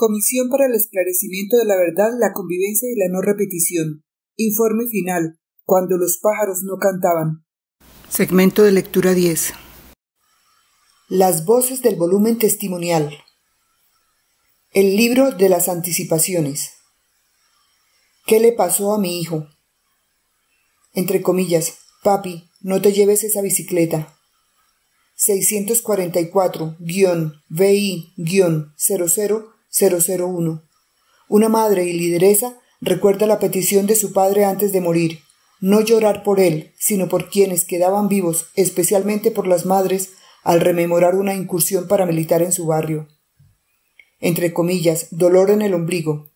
Comisión para el Esclarecimiento de la Verdad, la Convivencia y la No Repetición. Informe final. Cuando los pájaros no cantaban. Segmento de lectura 10. Las voces del volumen testimonial. El libro de las anticipaciones. ¿Qué le pasó a mi hijo? Entre comillas, papi, no te lleves esa bicicleta. 644-BI-00 una madre y lideresa recuerda la petición de su padre antes de morir, no llorar por él, sino por quienes quedaban vivos, especialmente por las madres, al rememorar una incursión paramilitar en su barrio. Entre comillas, dolor en el ombligo.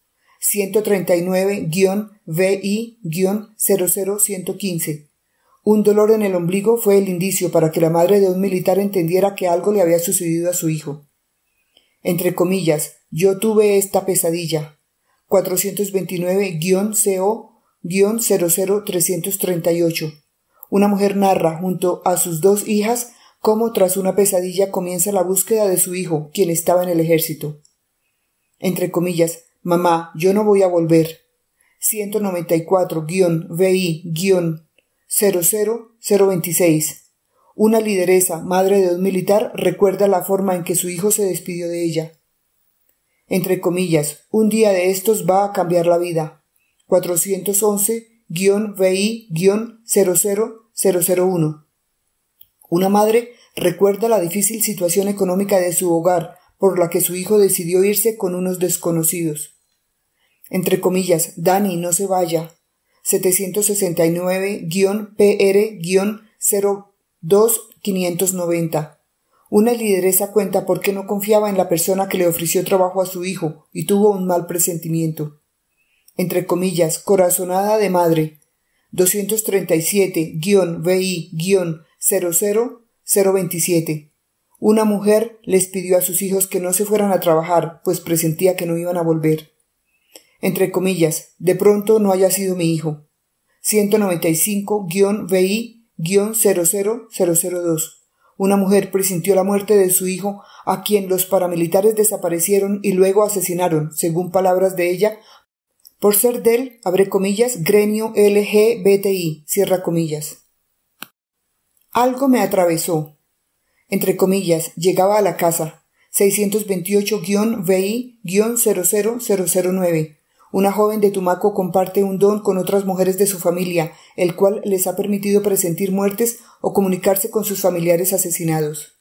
139-VI-00115. Un dolor en el ombligo fue el indicio para que la madre de un militar entendiera que algo le había sucedido a su hijo. Entre comillas, yo tuve esta pesadilla. 429-CO-00338. Una mujer narra junto a sus dos hijas cómo tras una pesadilla comienza la búsqueda de su hijo, quien estaba en el ejército. Entre comillas, mamá, yo no voy a volver. 194-VI-00026 una lideresa, madre de un militar, recuerda la forma en que su hijo se despidió de ella. Entre comillas, un día de estos va a cambiar la vida. 411-VI-00001. Una madre recuerda la difícil situación económica de su hogar, por la que su hijo decidió irse con unos desconocidos. Entre comillas, Dani, no se vaya. 769-PR-0. 2.590. Una lideresa cuenta por qué no confiaba en la persona que le ofreció trabajo a su hijo y tuvo un mal presentimiento. Entre comillas, corazonada de madre. 237-VI-00027. Una mujer les pidió a sus hijos que no se fueran a trabajar, pues presentía que no iban a volver. Entre comillas, de pronto no haya sido mi hijo. 195-VI 00002. Una mujer presintió la muerte de su hijo, a quien los paramilitares desaparecieron y luego asesinaron, según palabras de ella, por ser del, abre comillas, gremio LGBTI, cierra comillas. Algo me atravesó. Entre comillas, llegaba a la casa. 628-VI-00009 una joven de Tumaco comparte un don con otras mujeres de su familia, el cual les ha permitido presentir muertes o comunicarse con sus familiares asesinados.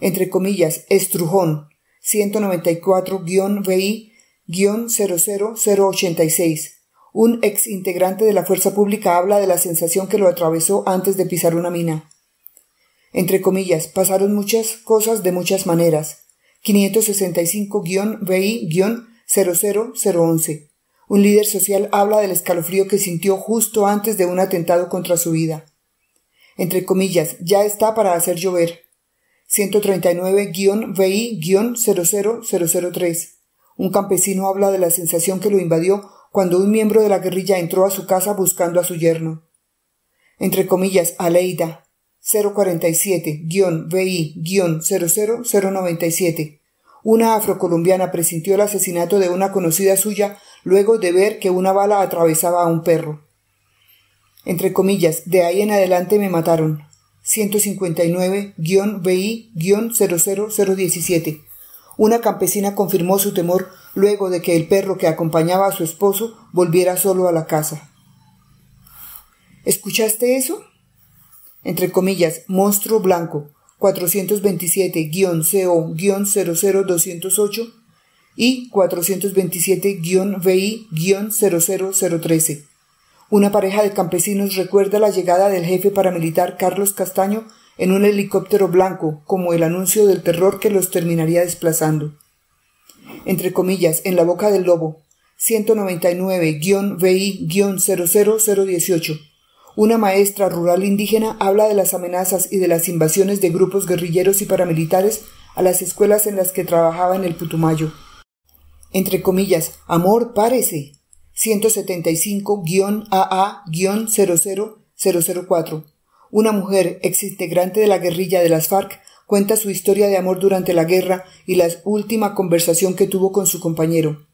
Entre comillas, Estrujón, 194 vi 00086 Un ex integrante de la fuerza pública habla de la sensación que lo atravesó antes de pisar una mina. Entre comillas, pasaron muchas cosas de muchas maneras. 565 vi 00011. Un líder social habla del escalofrío que sintió justo antes de un atentado contra su vida. Entre comillas, ya está para hacer llover. 139-VI-00003. Un campesino habla de la sensación que lo invadió cuando un miembro de la guerrilla entró a su casa buscando a su yerno. Entre comillas, Aleida. 047-VI-00097 una afrocolombiana presintió el asesinato de una conocida suya luego de ver que una bala atravesaba a un perro. Entre comillas, de ahí en adelante me mataron. 159-BI-00017. Una campesina confirmó su temor luego de que el perro que acompañaba a su esposo volviera solo a la casa. ¿Escuchaste eso? Entre comillas, monstruo blanco, 427-CO-00208 y 427-VI-00013. Una pareja de campesinos recuerda la llegada del jefe paramilitar Carlos Castaño en un helicóptero blanco como el anuncio del terror que los terminaría desplazando. Entre comillas, en la boca del lobo, 199-VI-00018 una maestra rural indígena habla de las amenazas y de las invasiones de grupos guerrilleros y paramilitares a las escuelas en las que trabajaba en el Putumayo. Entre comillas, amor, parece. 175-AA-00004. Una mujer, exintegrante de la guerrilla de las FARC, cuenta su historia de amor durante la guerra y la última conversación que tuvo con su compañero.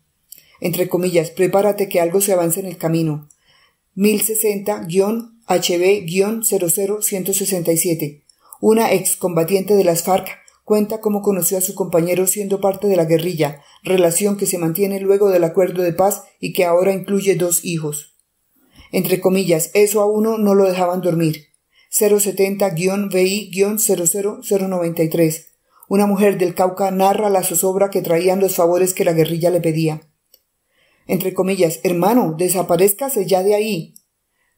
Entre comillas, prepárate que algo se avance en el camino. 1060-HB-00167. Una ex combatiente de las FARC cuenta cómo conoció a su compañero siendo parte de la guerrilla, relación que se mantiene luego del acuerdo de paz y que ahora incluye dos hijos. Entre comillas, eso a uno no lo dejaban dormir. 070 vi 00093 Una mujer del Cauca narra la zozobra que traían los favores que la guerrilla le pedía entre comillas, hermano, desaparezcase ya de ahí.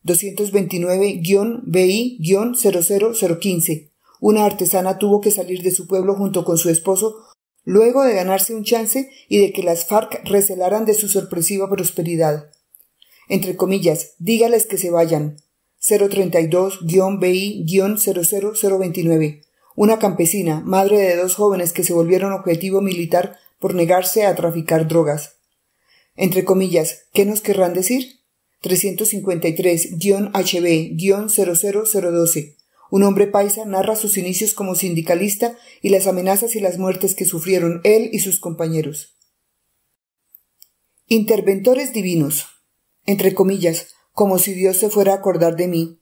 229-BI-00015. Una artesana tuvo que salir de su pueblo junto con su esposo luego de ganarse un chance y de que las FARC recelaran de su sorpresiva prosperidad. Entre comillas, dígales que se vayan. 032-BI-00029. Una campesina, madre de dos jóvenes que se volvieron objetivo militar por negarse a traficar drogas. Entre comillas, ¿qué nos querrán decir? 353-HB-00012. Un hombre paisa narra sus inicios como sindicalista y las amenazas y las muertes que sufrieron él y sus compañeros. Interventores divinos. Entre comillas, como si Dios se fuera a acordar de mí.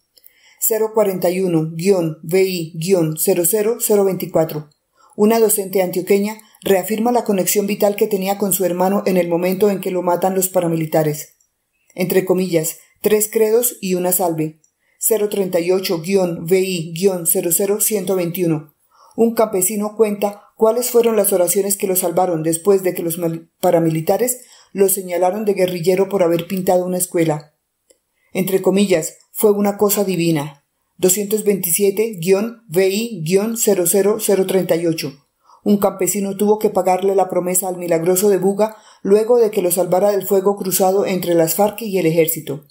041-VI-00024. Una docente antioqueña reafirma la conexión vital que tenía con su hermano en el momento en que lo matan los paramilitares. Entre comillas, tres credos y una salve. 038-VI-00121. Un campesino cuenta cuáles fueron las oraciones que lo salvaron después de que los paramilitares lo señalaron de guerrillero por haber pintado una escuela. Entre comillas, fue una cosa divina. 227-VI-00038 un campesino tuvo que pagarle la promesa al milagroso de Buga luego de que lo salvara del fuego cruzado entre las FARC y el ejército.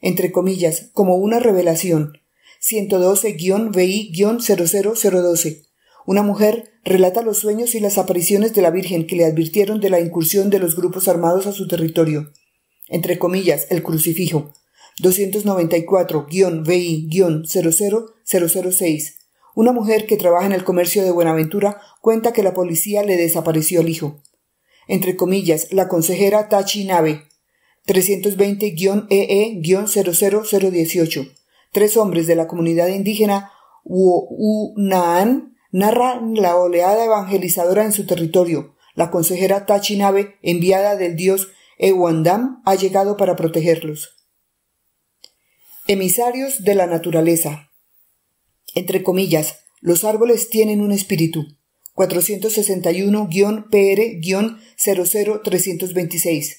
Entre comillas, como una revelación. 112 vi 00012 Una mujer relata los sueños y las apariciones de la Virgen que le advirtieron de la incursión de los grupos armados a su territorio. Entre comillas, el crucifijo. 294 vi una mujer que trabaja en el comercio de Buenaventura cuenta que la policía le desapareció al hijo. Entre comillas, la consejera Tachi Nave, 320-EE-00018. Tres hombres de la comunidad indígena Naan narran la oleada evangelizadora en su territorio. La consejera Tachi Nave, enviada del dios Ewandam, ha llegado para protegerlos. Emisarios de la naturaleza. Entre comillas, los árboles tienen un espíritu. 461-PR-00326.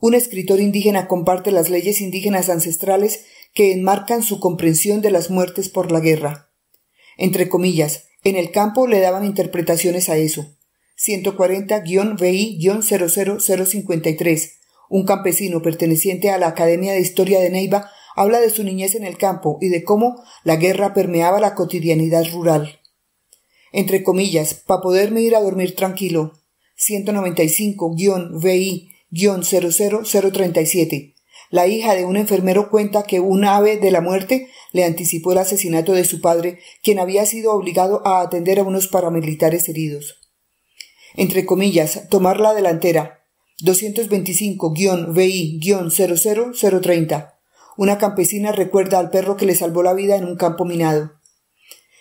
Un escritor indígena comparte las leyes indígenas ancestrales que enmarcan su comprensión de las muertes por la guerra. Entre comillas, en el campo le daban interpretaciones a eso. 140 vi 00053 Un campesino perteneciente a la Academia de Historia de Neiva Habla de su niñez en el campo y de cómo la guerra permeaba la cotidianidad rural. Entre comillas, para poderme ir a dormir tranquilo. 195-VI-00037. La hija de un enfermero cuenta que un ave de la muerte le anticipó el asesinato de su padre, quien había sido obligado a atender a unos paramilitares heridos. Entre comillas, tomar la delantera. 225-VI-00030. Una campesina recuerda al perro que le salvó la vida en un campo minado.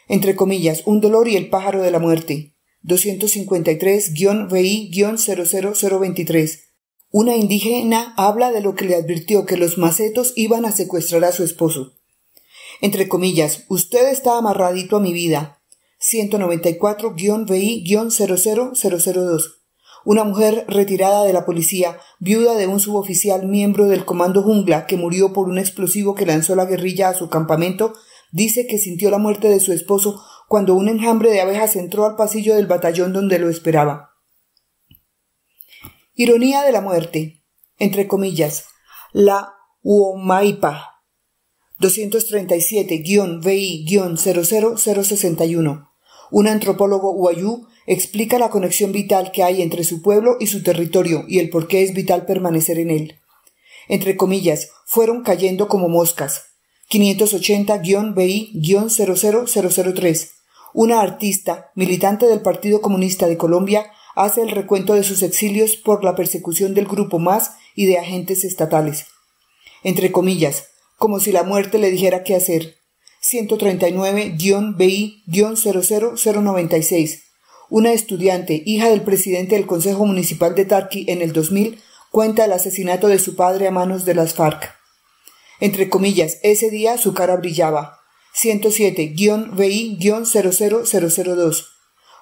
Entre comillas, un dolor y el pájaro de la muerte. 253 vi 00023 Una indígena habla de lo que le advirtió que los macetos iban a secuestrar a su esposo. Entre comillas, usted está amarradito a mi vida. 194 vi 00002 una mujer retirada de la policía, viuda de un suboficial miembro del Comando Jungla que murió por un explosivo que lanzó la guerrilla a su campamento, dice que sintió la muerte de su esposo cuando un enjambre de abejas entró al pasillo del batallón donde lo esperaba. Ironía de la muerte. Entre comillas. La Uomaipa 237 vi 00061 Un antropólogo huayú Explica la conexión vital que hay entre su pueblo y su territorio y el por qué es vital permanecer en él. Entre comillas, fueron cayendo como moscas. 580-BI-00003. Una artista, militante del Partido Comunista de Colombia, hace el recuento de sus exilios por la persecución del grupo MAS y de agentes estatales. Entre comillas, como si la muerte le dijera qué hacer. 139-BI-00096 una estudiante, hija del presidente del Consejo Municipal de Tarqui en el 2000, cuenta el asesinato de su padre a manos de las FARC. Entre comillas, ese día su cara brillaba. 107 vi 00002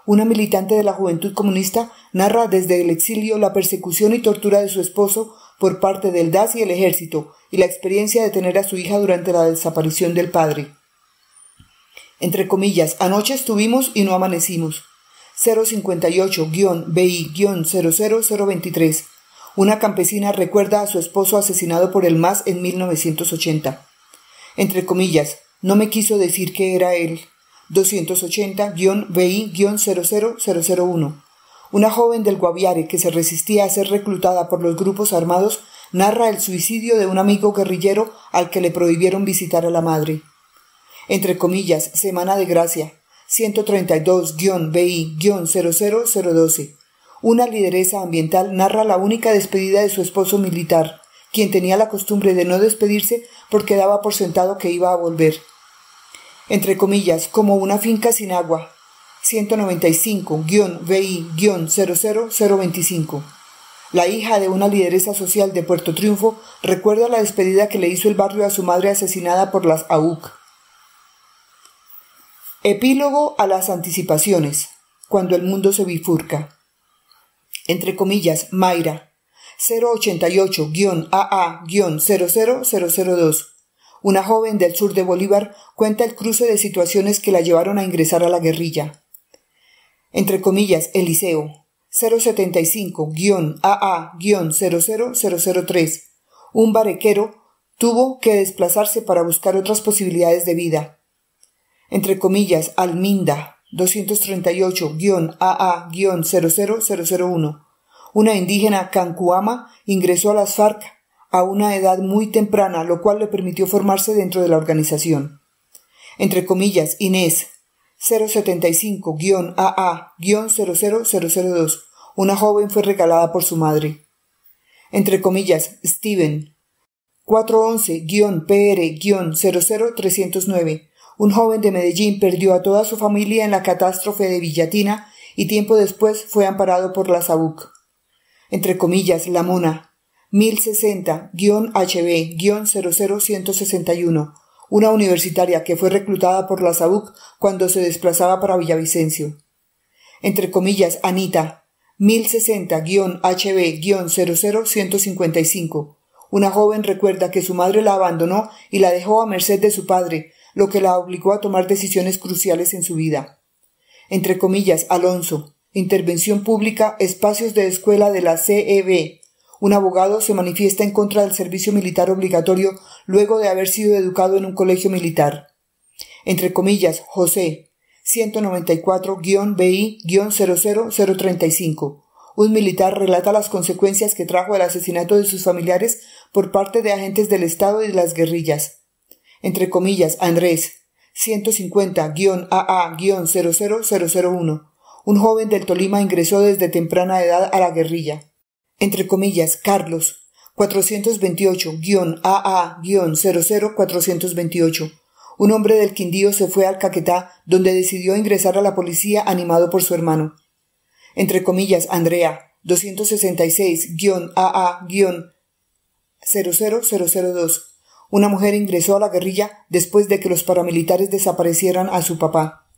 Una militante de la Juventud Comunista narra desde el exilio la persecución y tortura de su esposo por parte del DAS y el ejército y la experiencia de tener a su hija durante la desaparición del padre. Entre comillas, anoche estuvimos y no amanecimos. 058-BI-00023. Una campesina recuerda a su esposo asesinado por el MAS en 1980. Entre comillas, no me quiso decir que era él. 280-BI-00001. Una joven del Guaviare que se resistía a ser reclutada por los grupos armados narra el suicidio de un amigo guerrillero al que le prohibieron visitar a la madre. Entre comillas, Semana de Gracia, 132-BI-00012. Una lideresa ambiental narra la única despedida de su esposo militar, quien tenía la costumbre de no despedirse porque daba por sentado que iba a volver. Entre comillas, como una finca sin agua. 195-BI-00025. La hija de una lideresa social de Puerto Triunfo recuerda la despedida que le hizo el barrio a su madre asesinada por las AUC. Epílogo a las anticipaciones, cuando el mundo se bifurca. Entre comillas, Mayra, 088-AA-00002. Una joven del sur de Bolívar cuenta el cruce de situaciones que la llevaron a ingresar a la guerrilla. Entre comillas, Eliseo, 075-AA-00003. Un barequero tuvo que desplazarse para buscar otras posibilidades de vida entre comillas, Alminda 238-AA-00001, una indígena cancuama, ingresó a las FARC a una edad muy temprana, lo cual le permitió formarse dentro de la organización. Entre comillas, Inés 075-AA-00002, una joven fue regalada por su madre. Entre comillas, Steven 411-PR-00309, un joven de Medellín perdió a toda su familia en la catástrofe de Villatina y tiempo después fue amparado por la SABUC. Entre comillas, la MONA. 1060-HB-00161, una universitaria que fue reclutada por la SABUC cuando se desplazaba para Villavicencio. Entre comillas, Anita. 1060-HB-00155. Una joven recuerda que su madre la abandonó y la dejó a merced de su padre, lo que la obligó a tomar decisiones cruciales en su vida. Entre comillas, Alonso, Intervención Pública, Espacios de Escuela de la CEB. Un abogado se manifiesta en contra del servicio militar obligatorio luego de haber sido educado en un colegio militar. Entre comillas, José, 194-BI-00035. Un militar relata las consecuencias que trajo el asesinato de sus familiares por parte de agentes del Estado y de las guerrillas entre comillas, a Andrés, 150-AA-00001, un joven del Tolima ingresó desde temprana edad a la guerrilla. Entre comillas, Carlos, 428-AA-00428, un hombre del Quindío se fue al Caquetá, donde decidió ingresar a la policía animado por su hermano. Entre comillas, Andrea, 266-AA-00002, una mujer ingresó a la guerrilla después de que los paramilitares desaparecieran a su papá.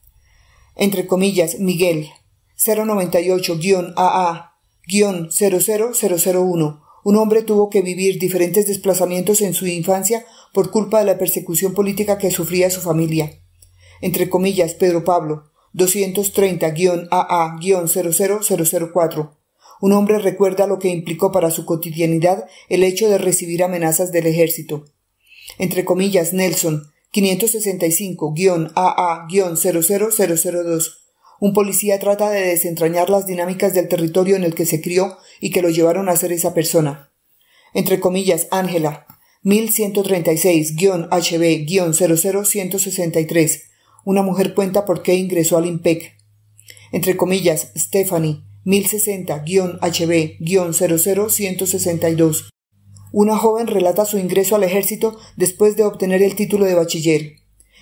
Entre comillas, Miguel, 098-AA-00001. Un hombre tuvo que vivir diferentes desplazamientos en su infancia por culpa de la persecución política que sufría su familia. Entre comillas, Pedro Pablo, 230-AA-00004. Un hombre recuerda lo que implicó para su cotidianidad el hecho de recibir amenazas del ejército entre comillas, Nelson 565-AA-00002. Un policía trata de desentrañar las dinámicas del territorio en el que se crió y que lo llevaron a ser esa persona. Entre comillas, Ángela 1136-HB-00163. Una mujer cuenta por qué ingresó al IMPEC. Entre comillas, Stephanie 1060-HB-00162. Una joven relata su ingreso al ejército después de obtener el título de bachiller.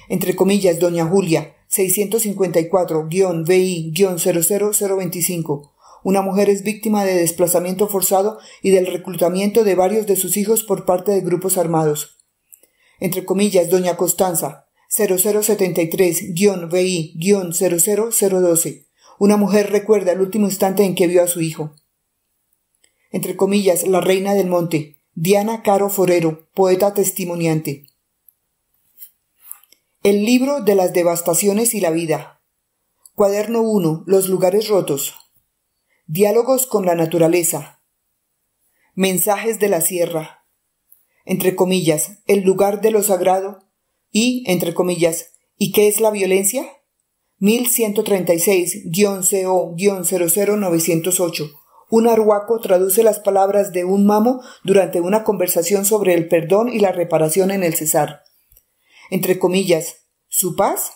Entre comillas, doña Julia, 654 vi 00025 Una mujer es víctima de desplazamiento forzado y del reclutamiento de varios de sus hijos por parte de grupos armados. Entre comillas, doña Constanza, 0073 vi 00012 Una mujer recuerda el último instante en que vio a su hijo. Entre comillas, la reina del monte, Diana Caro Forero, poeta testimoniante. El libro de las devastaciones y la vida. Cuaderno 1. Los lugares rotos. Diálogos con la naturaleza. Mensajes de la sierra. Entre comillas, el lugar de lo sagrado. Y, entre comillas, ¿y qué es la violencia? 1136-CO-00908 un arhuaco traduce las palabras de un mamo durante una conversación sobre el perdón y la reparación en el Cesar. Entre comillas, su paz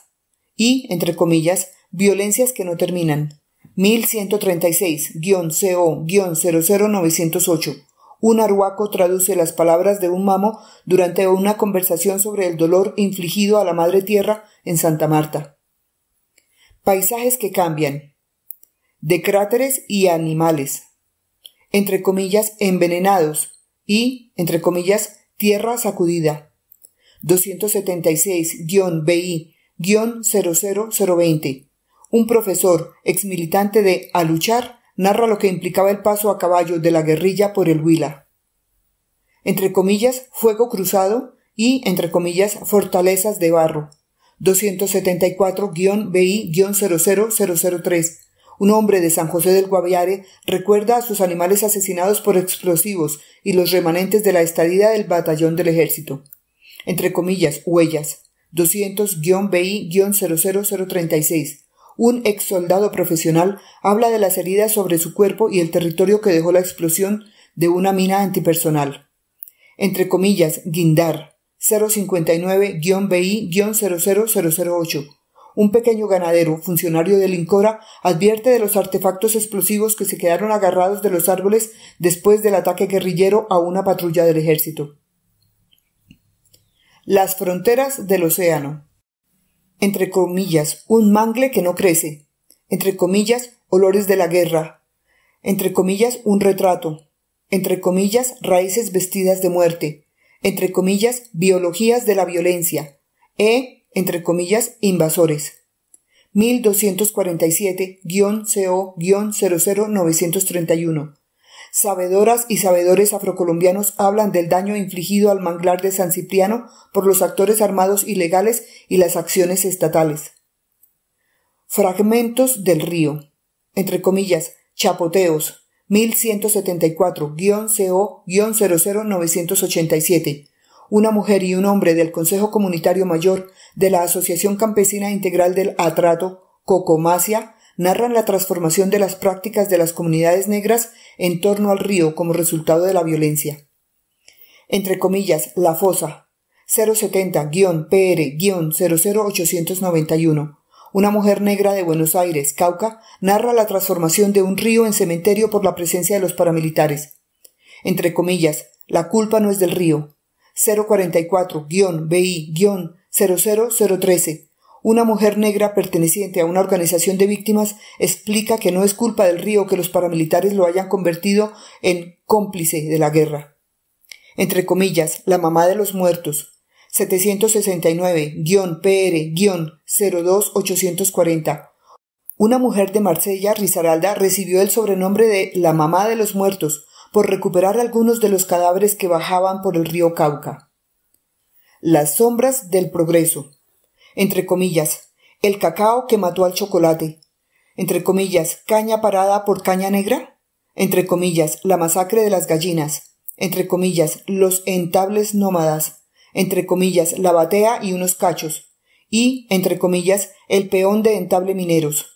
y, entre comillas, violencias que no terminan. 1136-CO-00908. Un arhuaco traduce las palabras de un mamo durante una conversación sobre el dolor infligido a la Madre Tierra en Santa Marta. Paisajes que cambian. De cráteres y animales entre comillas, envenenados y, entre comillas, tierra sacudida. 276-BI-00020. Un profesor, ex militante de A Luchar, narra lo que implicaba el paso a caballo de la guerrilla por el Huila. Entre comillas, fuego cruzado y, entre comillas, fortalezas de barro. 274-BI-00003 un hombre de San José del Guaviare recuerda a sus animales asesinados por explosivos y los remanentes de la estadía del batallón del ejército. Entre comillas, huellas. 200-BI-00036. Un ex soldado profesional habla de las heridas sobre su cuerpo y el territorio que dejó la explosión de una mina antipersonal. Entre comillas, guindar. 059-BI-00008 un pequeño ganadero, funcionario del Incora, advierte de los artefactos explosivos que se quedaron agarrados de los árboles después del ataque guerrillero a una patrulla del ejército. Las fronteras del océano. Entre comillas, un mangle que no crece. Entre comillas, olores de la guerra. Entre comillas, un retrato. Entre comillas, raíces vestidas de muerte. Entre comillas, biologías de la violencia. E entre comillas, invasores. 1247-CO-00931. Sabedoras y sabedores afrocolombianos hablan del daño infligido al manglar de San Cipriano por los actores armados ilegales y las acciones estatales. Fragmentos del río. Entre comillas, chapoteos. 1174-CO-00987 una mujer y un hombre del Consejo Comunitario Mayor de la Asociación Campesina Integral del Atrato, COCOMASIA, narran la transformación de las prácticas de las comunidades negras en torno al río como resultado de la violencia. Entre comillas, la fosa 070-PR-00891. Una mujer negra de Buenos Aires, Cauca, narra la transformación de un río en cementerio por la presencia de los paramilitares. Entre comillas, la culpa no es del río, 044-BI-00013, una mujer negra perteneciente a una organización de víctimas explica que no es culpa del río que los paramilitares lo hayan convertido en cómplice de la guerra. Entre comillas, la mamá de los muertos, 769-PR-02840. Una mujer de Marsella, Rizaralda, recibió el sobrenombre de la mamá de los muertos por recuperar algunos de los cadáveres que bajaban por el río Cauca. Las sombras del progreso. Entre comillas, el cacao que mató al chocolate. Entre comillas, caña parada por caña negra. Entre comillas, la masacre de las gallinas. Entre comillas, los entables nómadas. Entre comillas, la batea y unos cachos. Y, entre comillas, el peón de entable mineros.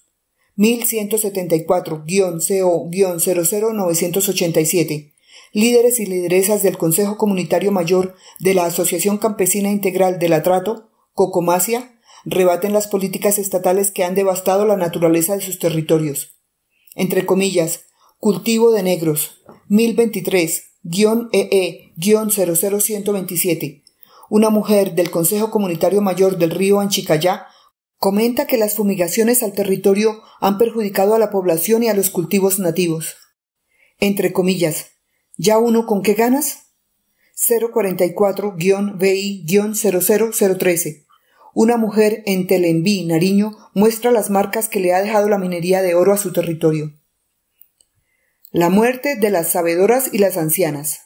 1174-CO-00987, líderes y lideresas del Consejo Comunitario Mayor de la Asociación Campesina Integral del Atrato, Cocomasia, rebaten las políticas estatales que han devastado la naturaleza de sus territorios. Entre comillas, cultivo de negros, 1023-EE-00127, e una mujer del Consejo Comunitario Mayor del Río Anchicayá Comenta que las fumigaciones al territorio han perjudicado a la población y a los cultivos nativos. Entre comillas, ¿ya uno con qué ganas? 044-BI-00013. Una mujer en Telenví, Nariño, muestra las marcas que le ha dejado la minería de oro a su territorio. La muerte de las sabedoras y las ancianas.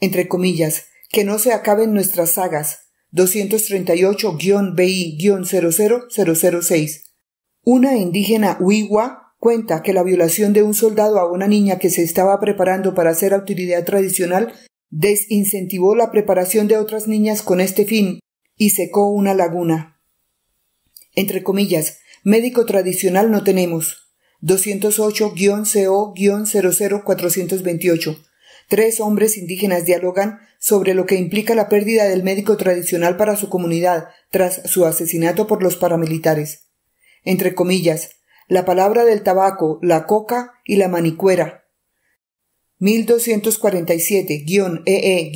Entre comillas, que no se acaben nuestras sagas, 238-BI-00006. Una indígena Uigua cuenta que la violación de un soldado a una niña que se estaba preparando para hacer autoridad tradicional desincentivó la preparación de otras niñas con este fin y secó una laguna. Entre comillas, médico tradicional no tenemos. 208-CO-00428 Tres hombres indígenas dialogan sobre lo que implica la pérdida del médico tradicional para su comunidad tras su asesinato por los paramilitares. Entre comillas, la palabra del tabaco, la coca y la manicuera. 1247-EE-00291. E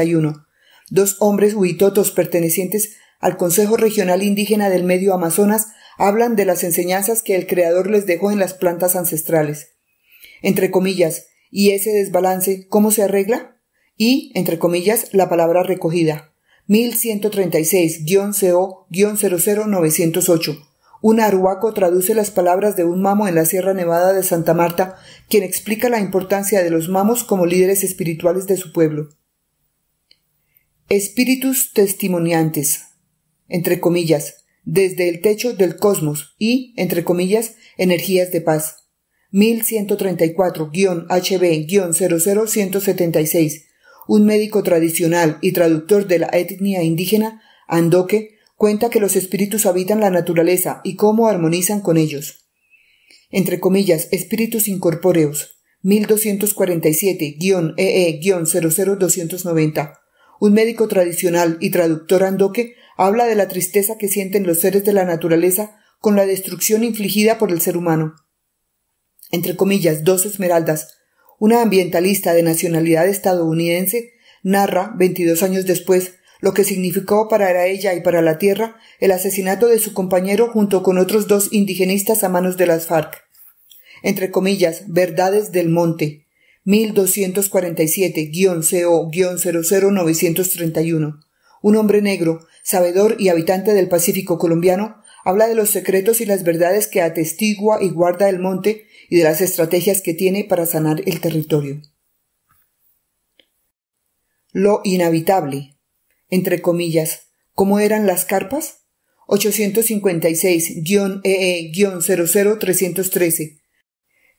e, Dos hombres huitotos pertenecientes al Consejo Regional Indígena del Medio Amazonas hablan de las enseñanzas que el Creador les dejó en las plantas ancestrales. Entre comillas, ¿Y ese desbalance cómo se arregla? Y, entre comillas, la palabra recogida. 1136-CO-00908. Un aruaco traduce las palabras de un mamo en la Sierra Nevada de Santa Marta, quien explica la importancia de los mamos como líderes espirituales de su pueblo. Espíritus testimoniantes, entre comillas, desde el techo del cosmos y, entre comillas, energías de paz. 1134-HB-00176, un médico tradicional y traductor de la etnia indígena Andoque, cuenta que los espíritus habitan la naturaleza y cómo armonizan con ellos. Entre comillas, espíritus incorpóreos. 1247-EE-00290. E e un médico tradicional y traductor andoque habla de la tristeza que sienten los seres de la naturaleza con la destrucción infligida por el ser humano entre comillas, dos esmeraldas, una ambientalista de nacionalidad estadounidense, narra, 22 años después, lo que significó para ella y para la tierra el asesinato de su compañero junto con otros dos indigenistas a manos de las FARC. Entre comillas, Verdades del Monte, 1247-CO-00931. Un hombre negro, sabedor y habitante del Pacífico colombiano, habla de los secretos y las verdades que atestigua y guarda el monte y de las estrategias que tiene para sanar el territorio. Lo inhabitable, entre comillas, ¿cómo eran las carpas? 856-EE-00313. E e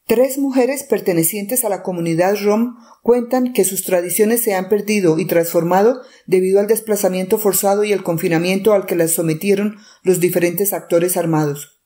Tres mujeres pertenecientes a la comunidad rom cuentan que sus tradiciones se han perdido y transformado debido al desplazamiento forzado y el confinamiento al que las sometieron los diferentes actores armados.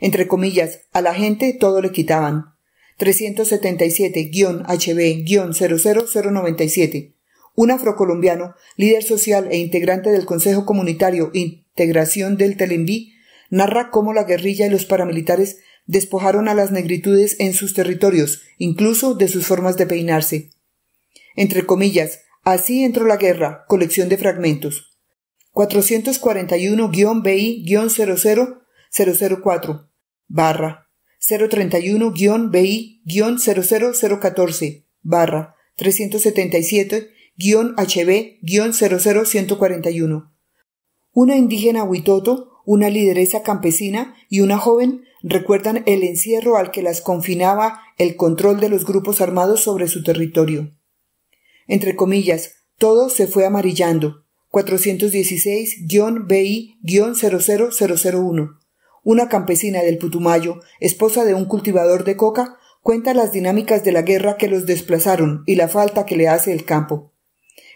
Entre comillas, a la gente todo le quitaban. 377-HB-00097. Un afrocolombiano, líder social e integrante del Consejo Comunitario Integración del Telenví, narra cómo la guerrilla y los paramilitares despojaron a las negritudes en sus territorios, incluso de sus formas de peinarse. Entre comillas, así entró la guerra, colección de fragmentos. 441-BI-00004 barra 031-BI-00014 barra 377-HB-00141. Una indígena huitoto, una lideresa campesina y una joven recuerdan el encierro al que las confinaba el control de los grupos armados sobre su territorio. Entre comillas, todo se fue amarillando. 416-BI-00001 una campesina del Putumayo, esposa de un cultivador de coca, cuenta las dinámicas de la guerra que los desplazaron y la falta que le hace el campo.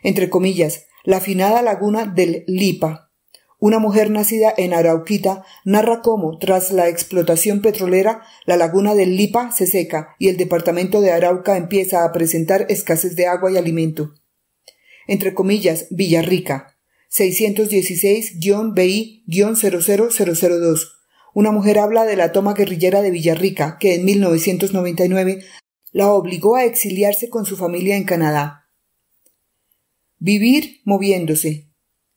Entre comillas, la afinada laguna del Lipa. Una mujer nacida en Arauquita narra cómo, tras la explotación petrolera, la laguna del Lipa se seca y el departamento de Arauca empieza a presentar escasez de agua y alimento. Entre comillas, Villarrica. 616-BI-00002 una mujer habla de la toma guerrillera de Villarrica, que en 1999 la obligó a exiliarse con su familia en Canadá. Vivir moviéndose,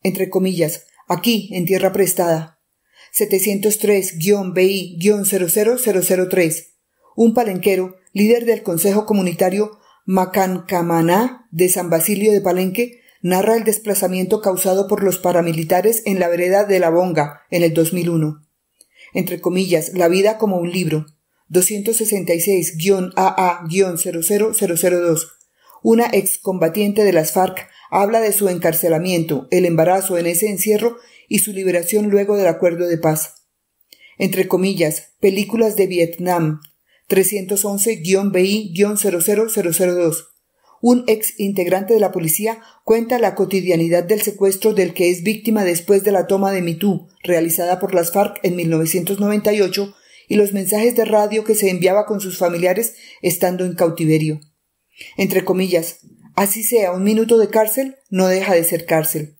entre comillas, aquí, en tierra prestada. 703-BI-00003. Un palenquero, líder del Consejo Comunitario Macancamaná de San Basilio de Palenque, narra el desplazamiento causado por los paramilitares en la vereda de La Bonga en el 2001 entre comillas, La vida como un libro, 266-AA-00002, una excombatiente de las FARC habla de su encarcelamiento, el embarazo en ese encierro y su liberación luego del acuerdo de paz. Entre comillas, películas de Vietnam, 311-BI-00002, un ex integrante de la policía cuenta la cotidianidad del secuestro del que es víctima después de la toma de Mitú, realizada por las FARC en 1998, y los mensajes de radio que se enviaba con sus familiares estando en cautiverio. Entre comillas, así sea un minuto de cárcel, no deja de ser cárcel.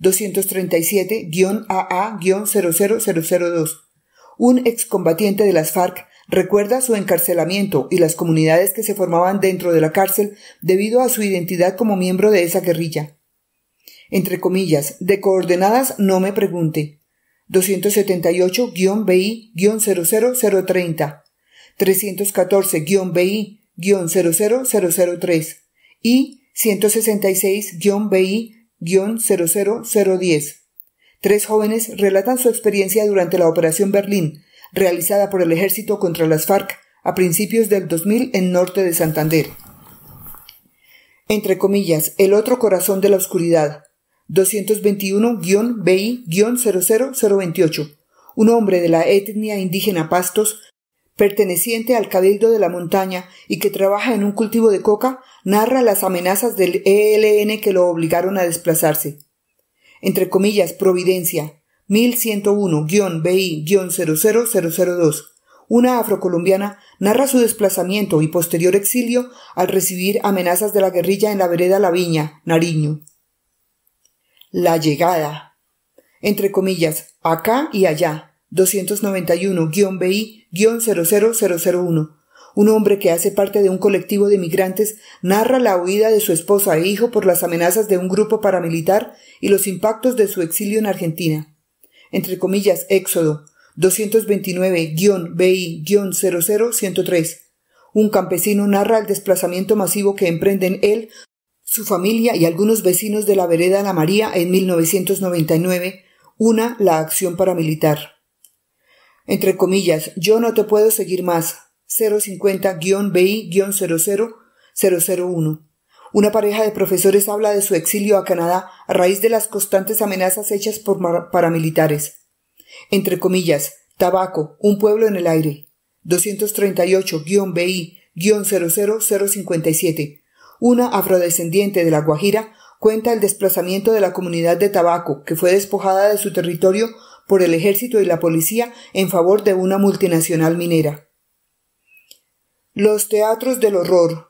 237-AA-00002. Un excombatiente de las FARC Recuerda su encarcelamiento y las comunidades que se formaban dentro de la cárcel debido a su identidad como miembro de esa guerrilla. Entre comillas, de coordenadas no me pregunte. 278-BI-00030, 314-BI-00003 y 166-BI-00010. Tres jóvenes relatan su experiencia durante la Operación Berlín, realizada por el ejército contra las FARC a principios del 2000 en norte de Santander. Entre comillas, el otro corazón de la oscuridad, 221-BI-00028, un hombre de la etnia indígena Pastos, perteneciente al Cabildo de la Montaña y que trabaja en un cultivo de coca, narra las amenazas del ELN que lo obligaron a desplazarse. Entre comillas, Providencia, 1101-BI-00002, una afrocolombiana narra su desplazamiento y posterior exilio al recibir amenazas de la guerrilla en la vereda La Viña, Nariño. La llegada. Entre comillas, acá y allá. 291-BI-00001. Un hombre que hace parte de un colectivo de migrantes narra la huida de su esposa e hijo por las amenazas de un grupo paramilitar y los impactos de su exilio en Argentina entre comillas, Éxodo 229-BI-00103. Un campesino narra el desplazamiento masivo que emprenden él, su familia y algunos vecinos de la vereda La María en 1999, una la acción paramilitar. Entre comillas, yo no te puedo seguir más. 050-BI-00001. Una pareja de profesores habla de su exilio a Canadá a raíz de las constantes amenazas hechas por paramilitares. Entre comillas, Tabaco, un pueblo en el aire. 238-BI-00057. Una afrodescendiente de La Guajira cuenta el desplazamiento de la comunidad de Tabaco, que fue despojada de su territorio por el ejército y la policía en favor de una multinacional minera. Los teatros del horror,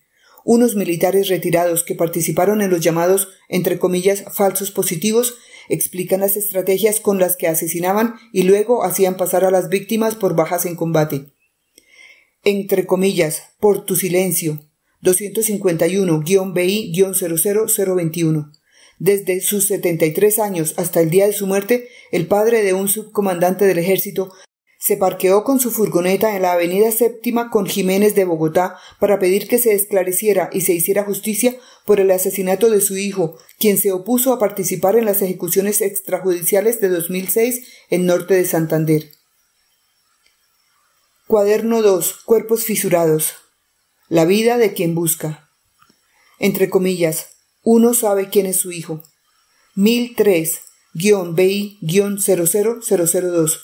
unos militares retirados que participaron en los llamados, entre comillas, falsos positivos, explican las estrategias con las que asesinaban y luego hacían pasar a las víctimas por bajas en combate. Entre comillas, por tu silencio, 251-BI-00021. Desde sus 73 años hasta el día de su muerte, el padre de un subcomandante del ejército se parqueó con su furgoneta en la Avenida Séptima con Jiménez de Bogotá para pedir que se esclareciera y se hiciera justicia por el asesinato de su hijo, quien se opuso a participar en las ejecuciones extrajudiciales de 2006 en norte de Santander. Cuaderno 2. Cuerpos fisurados. La vida de quien busca. Entre comillas, uno sabe quién es su hijo. 1003-BI-00002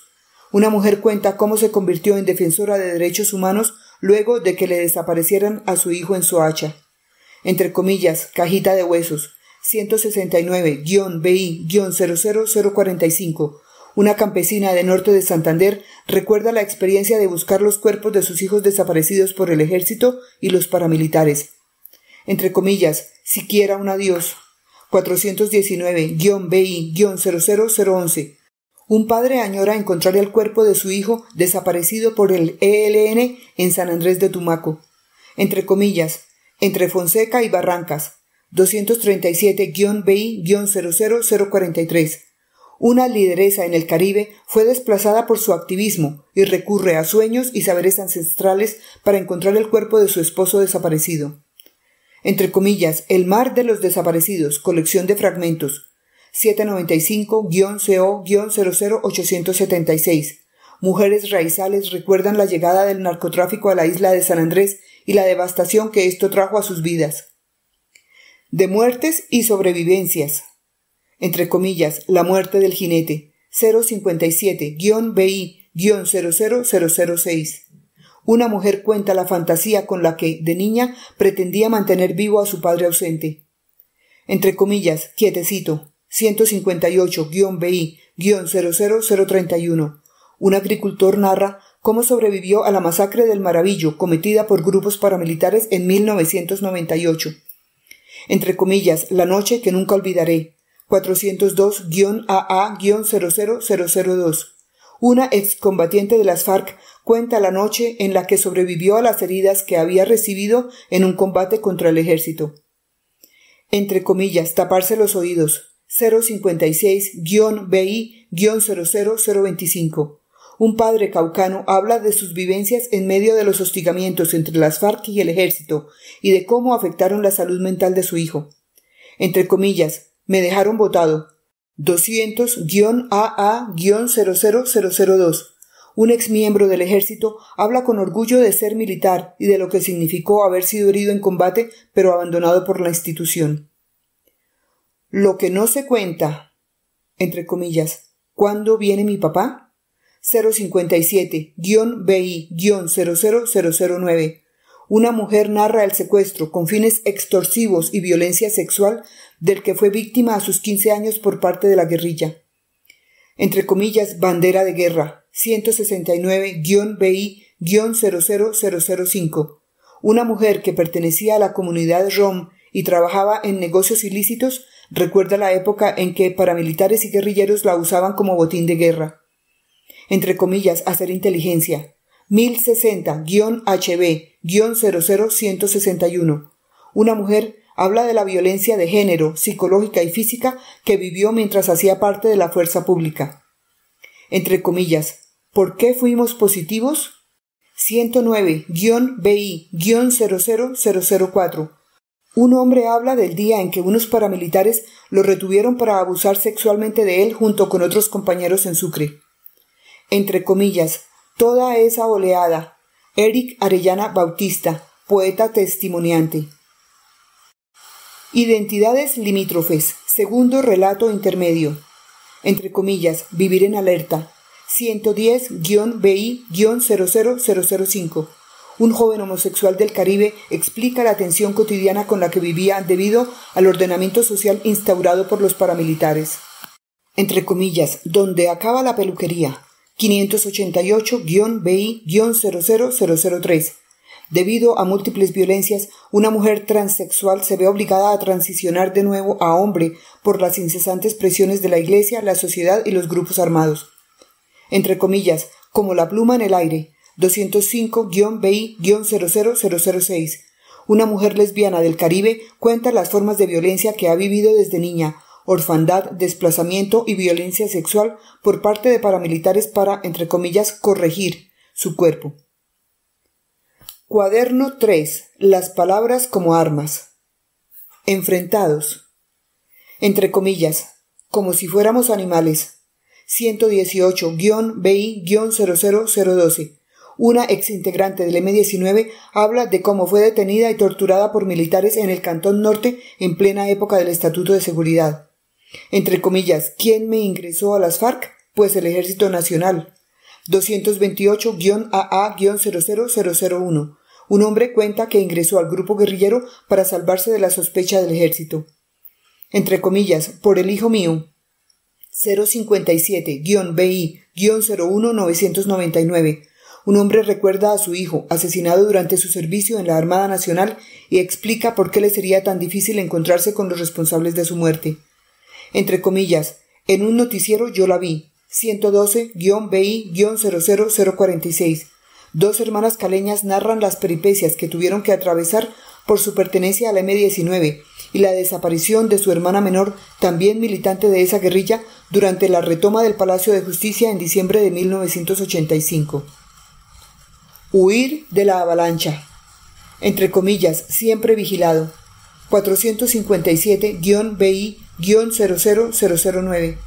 una mujer cuenta cómo se convirtió en defensora de derechos humanos luego de que le desaparecieran a su hijo en Soacha. Entre comillas, cajita de huesos, 169-BI-00045. Una campesina de norte de Santander recuerda la experiencia de buscar los cuerpos de sus hijos desaparecidos por el ejército y los paramilitares. Entre comillas, siquiera un adiós. 419-BI-00011 un padre añora encontrar el cuerpo de su hijo desaparecido por el ELN en San Andrés de Tumaco. Entre comillas, entre Fonseca y Barrancas, 237-BI-00043. Una lideresa en el Caribe fue desplazada por su activismo y recurre a sueños y saberes ancestrales para encontrar el cuerpo de su esposo desaparecido. Entre comillas, El mar de los desaparecidos, colección de fragmentos, 795-CO-00876. Mujeres raizales recuerdan la llegada del narcotráfico a la isla de San Andrés y la devastación que esto trajo a sus vidas. De muertes y sobrevivencias. Entre comillas, la muerte del jinete. 057-BI-00006. Una mujer cuenta la fantasía con la que, de niña, pretendía mantener vivo a su padre ausente. Entre comillas, quietecito. 158-BI-00031, un agricultor narra cómo sobrevivió a la masacre del Maravillo cometida por grupos paramilitares en 1998. Entre comillas, la noche que nunca olvidaré. 402-AA-00002. Una excombatiente de las FARC cuenta la noche en la que sobrevivió a las heridas que había recibido en un combate contra el ejército. Entre comillas, taparse los oídos. 056-BI-00025. Un padre caucano habla de sus vivencias en medio de los hostigamientos entre las FARC y el ejército y de cómo afectaron la salud mental de su hijo. Entre comillas, me dejaron votado. 200-AA-00002. Un ex miembro del ejército habla con orgullo de ser militar y de lo que significó haber sido herido en combate pero abandonado por la institución. Lo que no se cuenta, entre comillas, ¿cuándo viene mi papá? 057-BI-00009. Una mujer narra el secuestro con fines extorsivos y violencia sexual del que fue víctima a sus 15 años por parte de la guerrilla. Entre comillas, bandera de guerra 169-BI-00005. Una mujer que pertenecía a la comunidad ROM y trabajaba en negocios ilícitos Recuerda la época en que paramilitares y guerrilleros la usaban como botín de guerra. Entre comillas, hacer inteligencia. 1060-HB-00161. Una mujer habla de la violencia de género, psicológica y física que vivió mientras hacía parte de la fuerza pública. Entre comillas, ¿por qué fuimos positivos? 109-BI-00004 un hombre habla del día en que unos paramilitares lo retuvieron para abusar sexualmente de él junto con otros compañeros en Sucre. Entre comillas, toda esa oleada. Eric Arellana Bautista, poeta testimoniante. Identidades limítrofes. Segundo relato intermedio. Entre comillas, vivir en alerta. 110-BI-00005 un joven homosexual del Caribe, explica la tensión cotidiana con la que vivía debido al ordenamiento social instaurado por los paramilitares. Entre comillas, donde acaba la peluquería, 588-BI-00003. Debido a múltiples violencias, una mujer transexual se ve obligada a transicionar de nuevo a hombre por las incesantes presiones de la Iglesia, la sociedad y los grupos armados. Entre comillas, como la pluma en el aire, 205-BI-00006. Una mujer lesbiana del Caribe cuenta las formas de violencia que ha vivido desde niña, orfandad, desplazamiento y violencia sexual por parte de paramilitares para, entre comillas, corregir su cuerpo. Cuaderno 3. Las palabras como armas. Enfrentados. Entre comillas. Como si fuéramos animales. 118-BI-00012. Una ex integrante del M-19 habla de cómo fue detenida y torturada por militares en el Cantón Norte en plena época del Estatuto de Seguridad. Entre comillas, ¿quién me ingresó a las FARC? Pues el Ejército Nacional. 228-AA-00001. Un hombre cuenta que ingresó al grupo guerrillero para salvarse de la sospecha del ejército. Entre comillas, por el hijo mío. 057-BI-01999 un hombre recuerda a su hijo, asesinado durante su servicio en la Armada Nacional, y explica por qué le sería tan difícil encontrarse con los responsables de su muerte. Entre comillas, en un noticiero yo la vi, 112-BI-00046. Dos hermanas caleñas narran las peripecias que tuvieron que atravesar por su pertenencia a la M-19 y la desaparición de su hermana menor, también militante de esa guerrilla, durante la retoma del Palacio de Justicia en diciembre de 1985. Huir de la avalancha. Entre comillas, siempre vigilado. 457-BI-00009.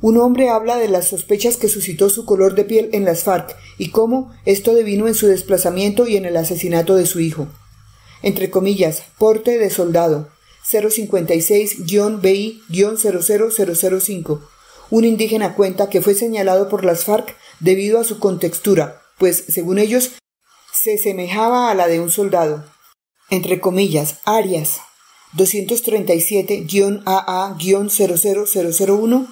Un hombre habla de las sospechas que suscitó su color de piel en las FARC y cómo esto devino en su desplazamiento y en el asesinato de su hijo. Entre comillas, porte de soldado. 056-BI-00005. Un indígena cuenta que fue señalado por las FARC debido a su contextura, pues según ellos se semejaba a la de un soldado. Entre comillas, Arias 237-AA-00001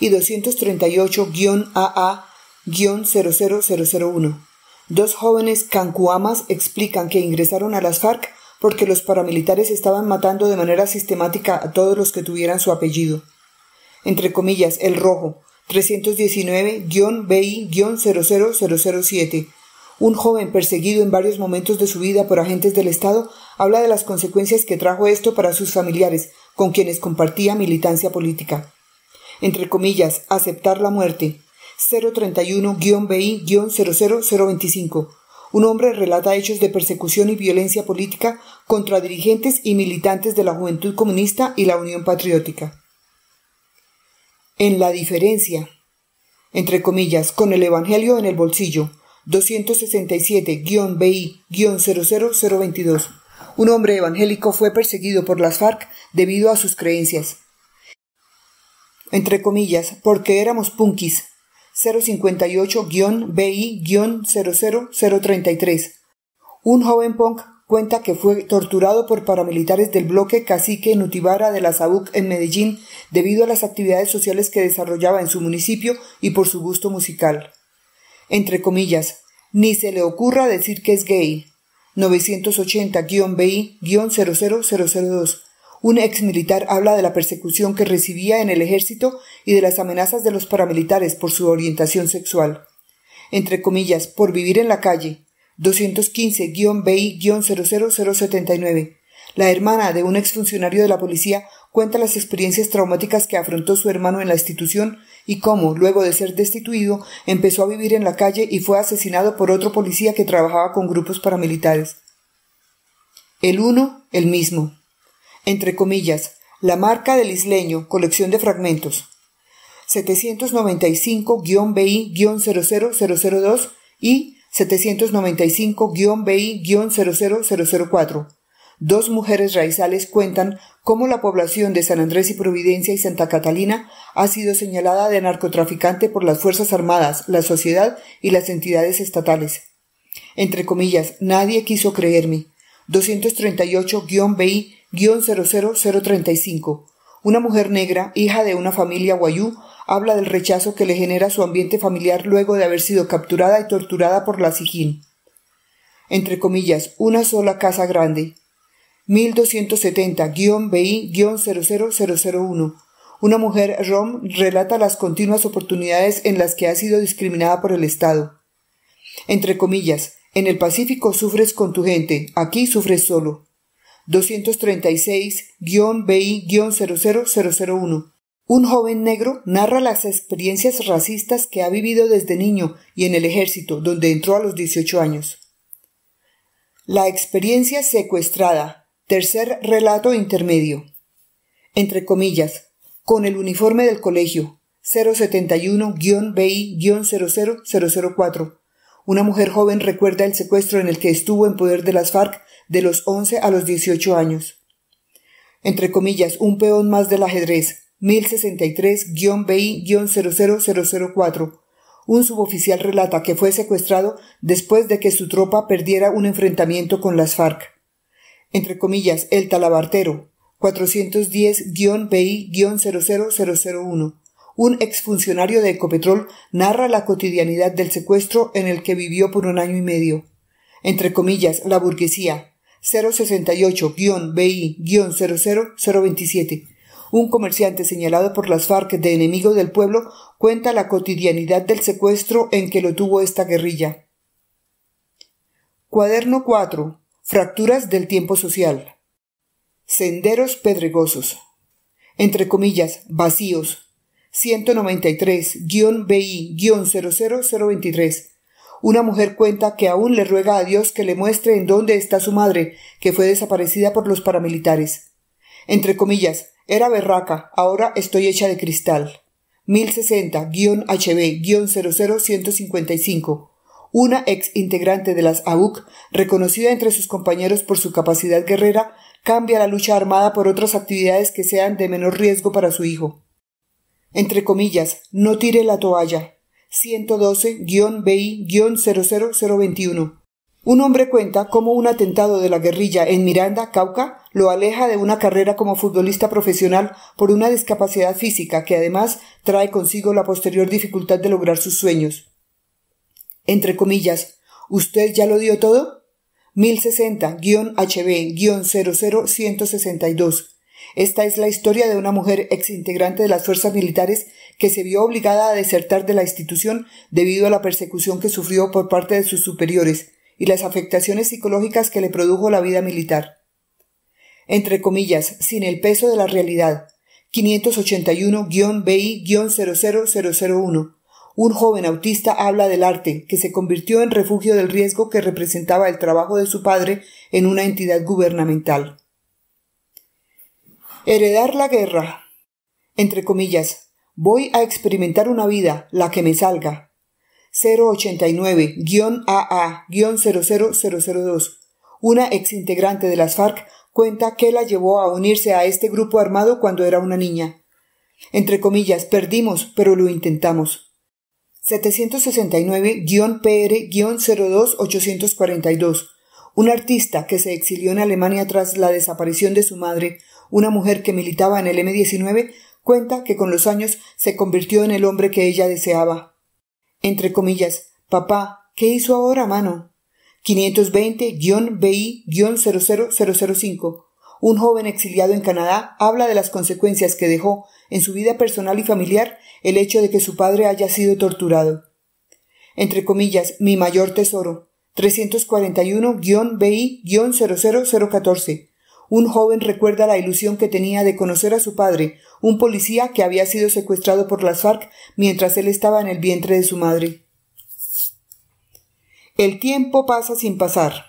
y 238-AA-00001. Dos jóvenes cancuamas explican que ingresaron a las FARC porque los paramilitares estaban matando de manera sistemática a todos los que tuvieran su apellido. Entre comillas, el rojo, 319-BI-00007. Un joven perseguido en varios momentos de su vida por agentes del Estado habla de las consecuencias que trajo esto para sus familiares, con quienes compartía militancia política. Entre comillas, aceptar la muerte. 031-BI-00025. Un hombre relata hechos de persecución y violencia política contra dirigentes y militantes de la Juventud Comunista y la Unión Patriótica en la diferencia, entre comillas, con el Evangelio en el bolsillo, 267-BI-00022. Un hombre evangélico fue perseguido por las FARC debido a sus creencias. Entre comillas, porque éramos punkis. 058-BI-00033. Un joven punk cuenta que fue torturado por paramilitares del bloque cacique Nutibara de la Sabuc en Medellín debido a las actividades sociales que desarrollaba en su municipio y por su gusto musical. Entre comillas, ni se le ocurra decir que es gay. 980-BI-00002. Un ex militar habla de la persecución que recibía en el ejército y de las amenazas de los paramilitares por su orientación sexual. Entre comillas, por vivir en la calle, 215-BI-00079. La hermana de un exfuncionario de la policía cuenta las experiencias traumáticas que afrontó su hermano en la institución y cómo, luego de ser destituido, empezó a vivir en la calle y fue asesinado por otro policía que trabajaba con grupos paramilitares. El uno, el mismo. Entre comillas, la marca del isleño, colección de fragmentos. 795-BI-00002 y 795-BI-00004. Dos mujeres raizales cuentan cómo la población de San Andrés y Providencia y Santa Catalina ha sido señalada de narcotraficante por las Fuerzas Armadas, la sociedad y las entidades estatales. Entre comillas, nadie quiso creerme. 238-BI-00035. Una mujer negra, hija de una familia guayú, habla del rechazo que le genera su ambiente familiar luego de haber sido capturada y torturada por la Sijín. Entre comillas, una sola casa grande. 1270-BI-00001. Una mujer rom relata las continuas oportunidades en las que ha sido discriminada por el Estado. Entre comillas, en el Pacífico sufres con tu gente, aquí sufres solo. 236-BI-00001 un joven negro narra las experiencias racistas que ha vivido desde niño y en el ejército, donde entró a los 18 años. La experiencia secuestrada, tercer relato intermedio. Entre comillas, con el uniforme del colegio, 071-BI-00004. Una mujer joven recuerda el secuestro en el que estuvo en poder de las FARC de los 11 a los 18 años. Entre comillas, un peón más del ajedrez, 1063-BI-00004, un suboficial relata que fue secuestrado después de que su tropa perdiera un enfrentamiento con las FARC. Entre comillas, el talabartero, 410-BI-00001, un exfuncionario de Ecopetrol narra la cotidianidad del secuestro en el que vivió por un año y medio. Entre comillas, la burguesía, 068-BI-00027 un comerciante señalado por las FARC de enemigo del pueblo, cuenta la cotidianidad del secuestro en que lo tuvo esta guerrilla. Cuaderno 4. Fracturas del tiempo social. Senderos pedregosos. Entre comillas, vacíos. 193-BI-00023. Una mujer cuenta que aún le ruega a Dios que le muestre en dónde está su madre, que fue desaparecida por los paramilitares. Entre comillas, era berraca, ahora estoy hecha de cristal. 1060-HB-00155. Una ex integrante de las AUC, reconocida entre sus compañeros por su capacidad guerrera, cambia la lucha armada por otras actividades que sean de menor riesgo para su hijo. Entre comillas, no tire la toalla. 112-BI-00021. Un hombre cuenta cómo un atentado de la guerrilla en Miranda, Cauca, lo aleja de una carrera como futbolista profesional por una discapacidad física que además trae consigo la posterior dificultad de lograr sus sueños. Entre comillas, ¿usted ya lo dio todo? 1060-HB-00162. Esta es la historia de una mujer exintegrante de las fuerzas militares que se vio obligada a desertar de la institución debido a la persecución que sufrió por parte de sus superiores y las afectaciones psicológicas que le produjo la vida militar. Entre comillas, sin el peso de la realidad, 581-BI-00001, un joven autista habla del arte, que se convirtió en refugio del riesgo que representaba el trabajo de su padre en una entidad gubernamental. Heredar la guerra. Entre comillas, voy a experimentar una vida, la que me salga, 089-AA-00002, una exintegrante de las FARC, cuenta que la llevó a unirse a este grupo armado cuando era una niña. Entre comillas, perdimos, pero lo intentamos. 769 pr 02842 un artista que se exilió en Alemania tras la desaparición de su madre, una mujer que militaba en el M-19, cuenta que con los años se convirtió en el hombre que ella deseaba entre comillas, papá, ¿qué hizo ahora, mano? 520-BI-00005. Un joven exiliado en Canadá habla de las consecuencias que dejó en su vida personal y familiar el hecho de que su padre haya sido torturado. Entre comillas, mi mayor tesoro. 341-BI-00014. Un joven recuerda la ilusión que tenía de conocer a su padre, un policía que había sido secuestrado por las FARC mientras él estaba en el vientre de su madre. El tiempo pasa sin pasar.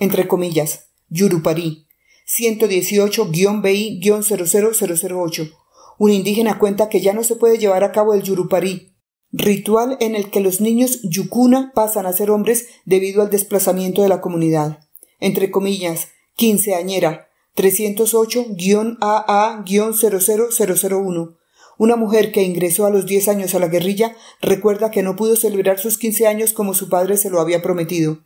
Entre comillas, Yurupari, 118-BI-00008. Un indígena cuenta que ya no se puede llevar a cabo el Yurupari, ritual en el que los niños yukuna pasan a ser hombres debido al desplazamiento de la comunidad. Entre comillas, quinceañera, 308-AA-00001. Una mujer que ingresó a los 10 años a la guerrilla recuerda que no pudo celebrar sus 15 años como su padre se lo había prometido.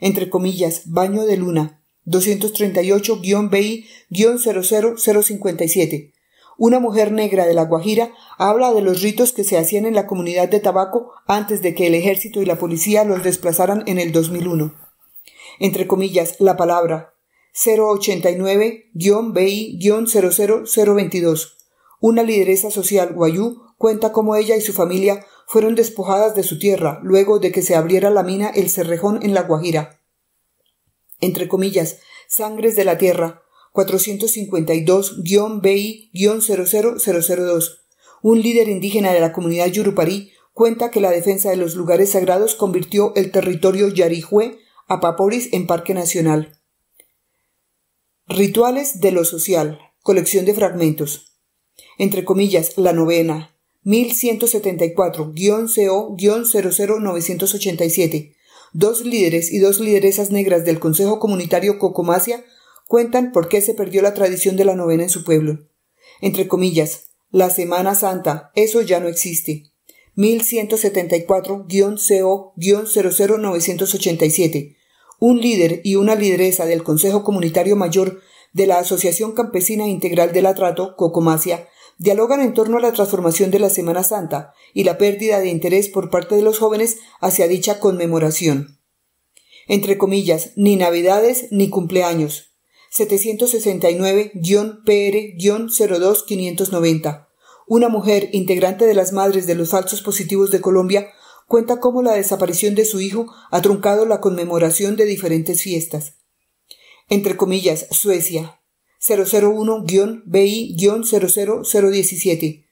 Entre comillas, baño de luna. 238-BI-00057. Una mujer negra de La Guajira habla de los ritos que se hacían en la comunidad de Tabaco antes de que el ejército y la policía los desplazaran en el 2001. Entre comillas, la palabra 089-BI-00022. Una lideresa social guayú cuenta cómo ella y su familia fueron despojadas de su tierra luego de que se abriera la mina El Cerrejón en La Guajira. Entre comillas, Sangres de la Tierra, 452-BI-00002. Un líder indígena de la comunidad Yuruparí cuenta que la defensa de los lugares sagrados convirtió el territorio yarijue a Paporis en Parque Nacional. Rituales de lo social. Colección de fragmentos. Entre comillas, la novena. 1174-CO-00987. Dos líderes y dos lideresas negras del Consejo Comunitario Cocomasia cuentan por qué se perdió la tradición de la novena en su pueblo. Entre comillas, la Semana Santa, eso ya no existe. 1174-CO-00987 un líder y una lideresa del Consejo Comunitario Mayor de la Asociación Campesina Integral del Atrato, COCOMASIA, dialogan en torno a la transformación de la Semana Santa y la pérdida de interés por parte de los jóvenes hacia dicha conmemoración. Entre comillas, ni Navidades ni cumpleaños. 769 pr 02 Una mujer integrante de las Madres de los Falsos Positivos de Colombia cuenta cómo la desaparición de su hijo ha truncado la conmemoración de diferentes fiestas. Entre comillas, Suecia, 001-BI-00017.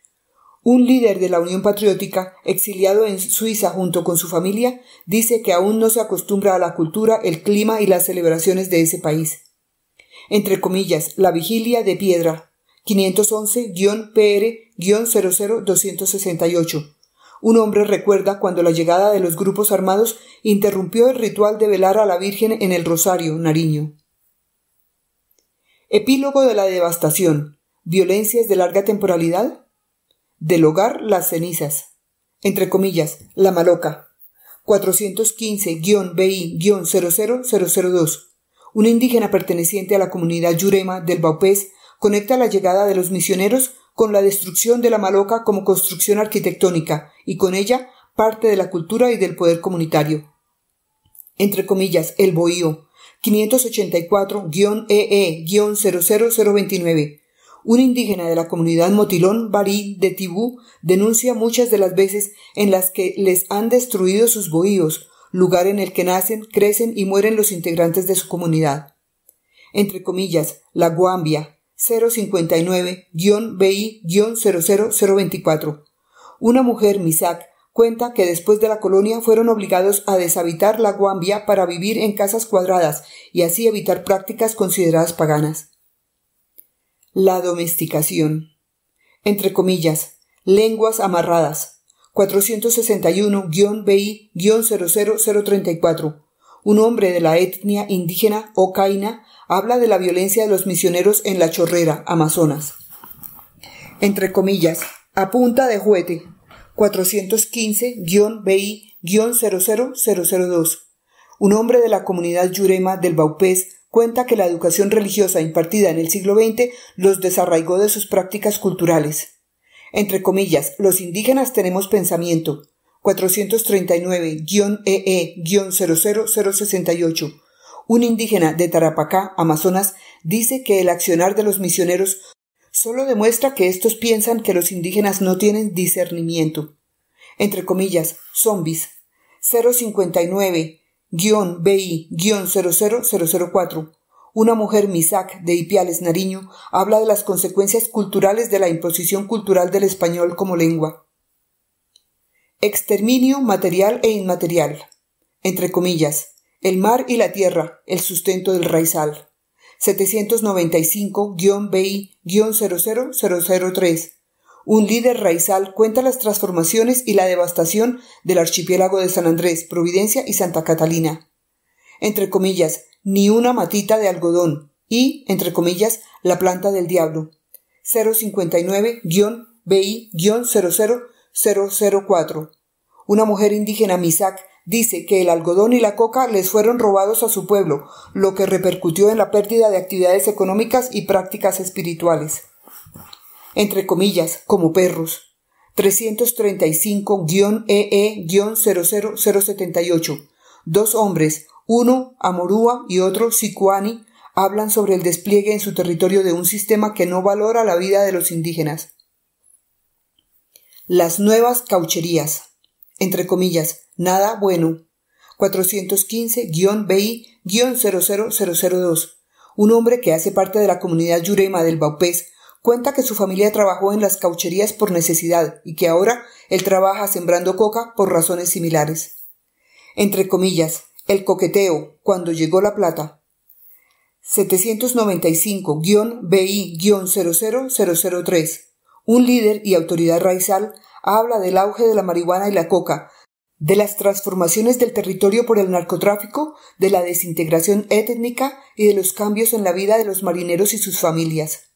Un líder de la Unión Patriótica, exiliado en Suiza junto con su familia, dice que aún no se acostumbra a la cultura, el clima y las celebraciones de ese país. Entre comillas, la vigilia de piedra, 511-PR-00268 un hombre recuerda cuando la llegada de los grupos armados interrumpió el ritual de velar a la Virgen en el Rosario, Nariño. Epílogo de la devastación. Violencias de larga temporalidad. Del hogar, las cenizas. Entre comillas, la maloca. 415-BI-00002. Un indígena perteneciente a la comunidad Yurema del Baupés conecta la llegada de los misioneros con la destrucción de la maloca como construcción arquitectónica y con ella parte de la cultura y del poder comunitario. Entre comillas, el bohío 584-EE-00029. E e Un indígena de la comunidad Motilón Barí de Tibú denuncia muchas de las veces en las que les han destruido sus bohíos, lugar en el que nacen, crecen y mueren los integrantes de su comunidad. Entre comillas, la Guambia 059-BI-00024. Una mujer, Misak, cuenta que después de la colonia fueron obligados a deshabitar la Guambia para vivir en casas cuadradas y así evitar prácticas consideradas paganas. La domesticación. Entre comillas, lenguas amarradas. 461-BI-00034 un hombre de la etnia indígena Ocaina habla de la violencia de los misioneros en la chorrera, Amazonas. Entre comillas, a punta de juete. 415-BI-00002. Un hombre de la comunidad Yurema del Baupés cuenta que la educación religiosa impartida en el siglo XX los desarraigó de sus prácticas culturales. Entre comillas, los indígenas tenemos pensamiento, 439-EE-00068, e e, un indígena de Tarapacá, Amazonas, dice que el accionar de los misioneros solo demuestra que estos piensan que los indígenas no tienen discernimiento. Entre comillas, zombies. 059-BI-00004. Una mujer Misak de Ipiales, Nariño, habla de las consecuencias culturales de la imposición cultural del español como lengua. Exterminio material e inmaterial. Entre comillas, el mar y la tierra, el sustento del raizal. 795-BI-00003. Un líder raizal cuenta las transformaciones y la devastación del archipiélago de San Andrés, Providencia y Santa Catalina. Entre comillas, ni una matita de algodón y, entre comillas, la planta del diablo. 059 bi 00003 004. Una mujer indígena Misak dice que el algodón y la coca les fueron robados a su pueblo, lo que repercutió en la pérdida de actividades económicas y prácticas espirituales. Entre comillas, como perros. 335-EE-00078. E e Dos hombres, uno Amorúa y otro Sicuani, hablan sobre el despliegue en su territorio de un sistema que no valora la vida de los indígenas. Las nuevas caucherías. Entre comillas, nada bueno. 415-BI-00002. Un hombre que hace parte de la comunidad Yurema del Baupés cuenta que su familia trabajó en las caucherías por necesidad y que ahora él trabaja sembrando coca por razones similares. Entre comillas, el coqueteo, cuando llegó la plata. 795-BI-00003 un líder y autoridad raizal habla del auge de la marihuana y la coca, de las transformaciones del territorio por el narcotráfico, de la desintegración étnica y de los cambios en la vida de los marineros y sus familias.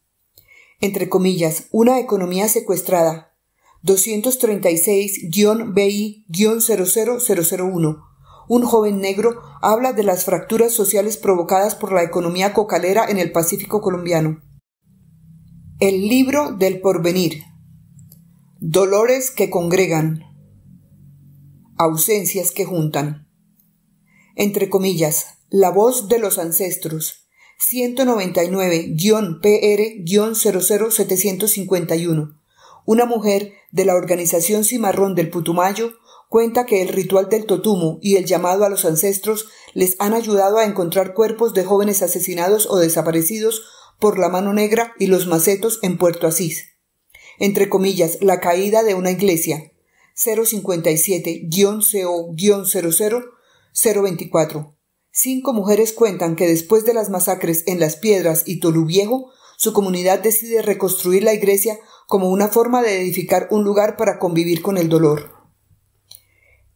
Entre comillas, una economía secuestrada. 236-BI-00001. Un joven negro habla de las fracturas sociales provocadas por la economía cocalera en el Pacífico colombiano. El libro del porvenir. Dolores que congregan. Ausencias que juntan. Entre comillas, la voz de los ancestros. 199-PR-00751. Una mujer de la organización Cimarrón del Putumayo cuenta que el ritual del totumo y el llamado a los ancestros les han ayudado a encontrar cuerpos de jóvenes asesinados o desaparecidos por la mano negra y los macetos en Puerto Asís. Entre comillas, la caída de una iglesia. 057-CO-00-024. Cinco mujeres cuentan que después de las masacres en Las Piedras y Toluviejo, su comunidad decide reconstruir la iglesia como una forma de edificar un lugar para convivir con el dolor.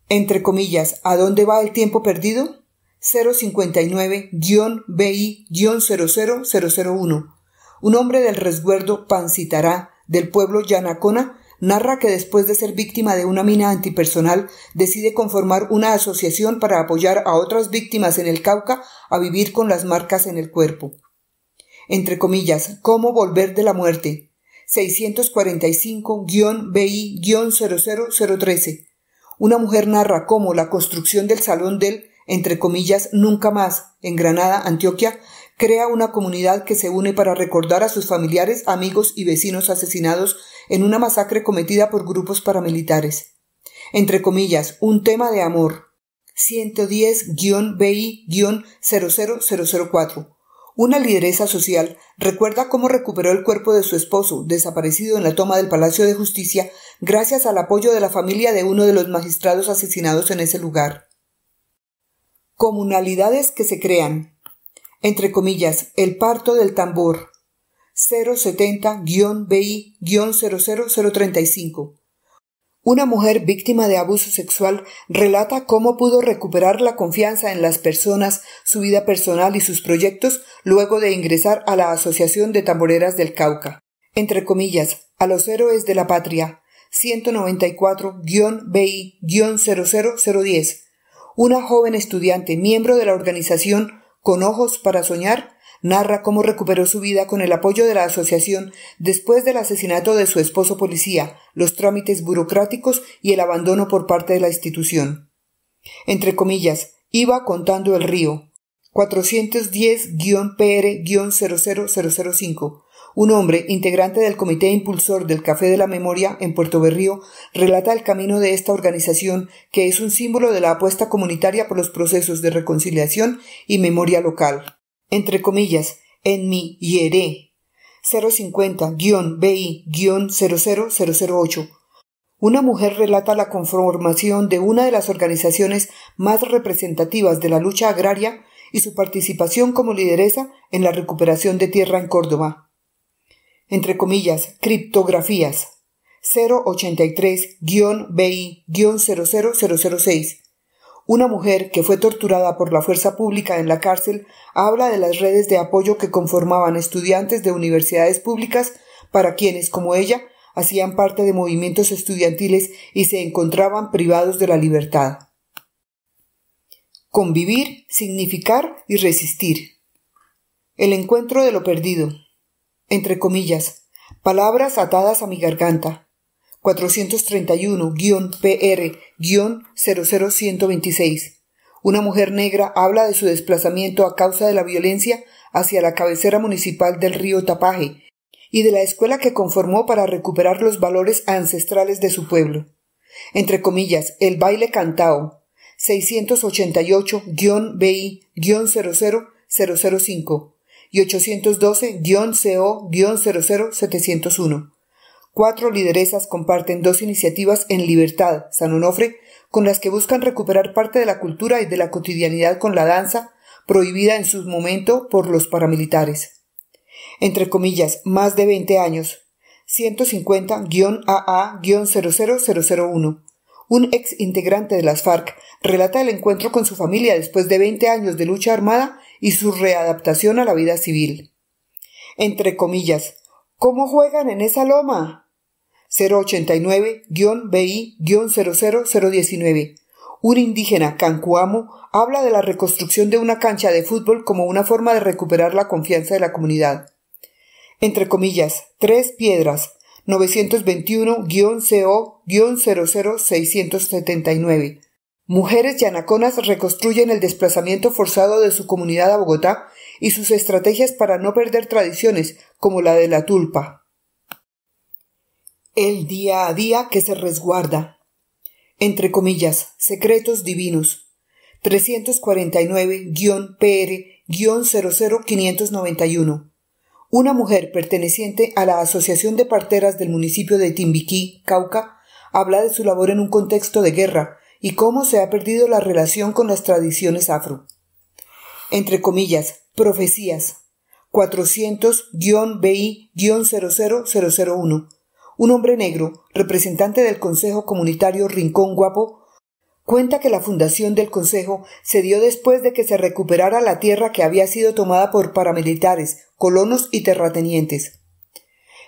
Entre comillas, ¿a dónde va el tiempo perdido? 059 bi Un hombre del resguardo Pancitará del pueblo Yanacona narra que después de ser víctima de una mina antipersonal decide conformar una asociación para apoyar a otras víctimas en el Cauca a vivir con las marcas en el cuerpo. Entre comillas, ¿cómo volver de la muerte? 645-BI-00013. Una mujer narra cómo la construcción del salón del entre comillas, nunca más, en Granada, Antioquia, crea una comunidad que se une para recordar a sus familiares, amigos y vecinos asesinados en una masacre cometida por grupos paramilitares. Entre comillas, un tema de amor. 110-BI-00004. Una lideresa social recuerda cómo recuperó el cuerpo de su esposo, desaparecido en la toma del Palacio de Justicia, gracias al apoyo de la familia de uno de los magistrados asesinados en ese lugar comunalidades que se crean. Entre comillas, el parto del tambor 070-BI-00035. Una mujer víctima de abuso sexual relata cómo pudo recuperar la confianza en las personas, su vida personal y sus proyectos luego de ingresar a la Asociación de Tamboreras del Cauca. Entre comillas, a los héroes de la patria, 194-BI-00010 una joven estudiante, miembro de la organización Con Ojos para Soñar, narra cómo recuperó su vida con el apoyo de la asociación después del asesinato de su esposo policía, los trámites burocráticos y el abandono por parte de la institución. Entre comillas, iba contando el río. 410-PR-00005 un hombre, integrante del comité impulsor del Café de la Memoria en Puerto Berrío, relata el camino de esta organización que es un símbolo de la apuesta comunitaria por los procesos de reconciliación y memoria local. Entre comillas, en mi IERE 050-BI-00008. Una mujer relata la conformación de una de las organizaciones más representativas de la lucha agraria y su participación como lideresa en la recuperación de tierra en Córdoba entre comillas, criptografías 083-BI-00006. Una mujer que fue torturada por la fuerza pública en la cárcel habla de las redes de apoyo que conformaban estudiantes de universidades públicas para quienes, como ella, hacían parte de movimientos estudiantiles y se encontraban privados de la libertad. Convivir, significar y resistir. El encuentro de lo perdido, entre comillas, palabras atadas a mi garganta. 431-PR-00126. Una mujer negra habla de su desplazamiento a causa de la violencia hacia la cabecera municipal del río Tapaje y de la escuela que conformó para recuperar los valores ancestrales de su pueblo. Entre comillas, el baile cantao. 688-BI-00005 y 812-CO-00701. Cuatro lideresas comparten dos iniciativas en Libertad, San Onofre, con las que buscan recuperar parte de la cultura y de la cotidianidad con la danza, prohibida en su momento por los paramilitares. Entre comillas, más de 20 años. 150-AA-00001. Un ex integrante de las FARC relata el encuentro con su familia después de 20 años de lucha armada y su readaptación a la vida civil. Entre comillas, ¿cómo juegan en esa loma? 089-BI-00019. Un indígena, Cancuamo, habla de la reconstrucción de una cancha de fútbol como una forma de recuperar la confianza de la comunidad. Entre comillas, tres piedras, 921-CO-00679 Mujeres yanaconas reconstruyen el desplazamiento forzado de su comunidad a Bogotá y sus estrategias para no perder tradiciones como la de la tulpa. El día a día que se resguarda. Entre comillas, secretos divinos. 349-PR-00591. Una mujer perteneciente a la Asociación de Parteras del municipio de Timbiquí, Cauca, habla de su labor en un contexto de guerra y cómo se ha perdido la relación con las tradiciones afro. Entre comillas, profecías 400-BI-00001. Un hombre negro, representante del Consejo Comunitario Rincón Guapo, cuenta que la fundación del Consejo se dio después de que se recuperara la tierra que había sido tomada por paramilitares, colonos y terratenientes.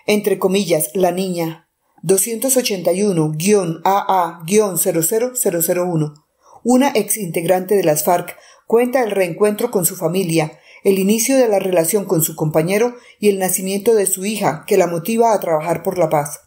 Entre comillas, la niña, 281-AA-00001, una ex integrante de las FARC, cuenta el reencuentro con su familia, el inicio de la relación con su compañero y el nacimiento de su hija, que la motiva a trabajar por la paz.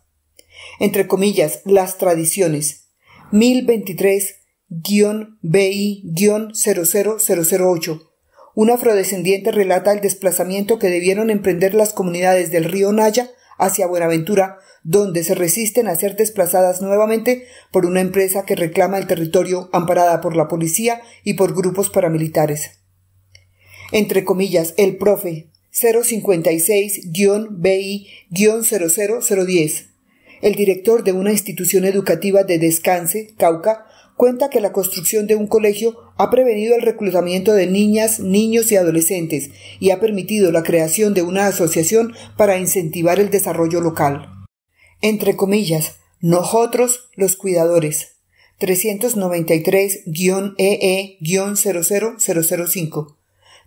Entre comillas, las tradiciones. 1023-BI-00008. Un afrodescendiente relata el desplazamiento que debieron emprender las comunidades del río Naya hacia Buenaventura donde se resisten a ser desplazadas nuevamente por una empresa que reclama el territorio amparada por la policía y por grupos paramilitares. Entre comillas, el profe 056-BI-00010. El director de una institución educativa de Descanse, Cauca, cuenta que la construcción de un colegio ha prevenido el reclutamiento de niñas, niños y adolescentes y ha permitido la creación de una asociación para incentivar el desarrollo local entre comillas, nosotros los cuidadores, 393-EE-00005. E e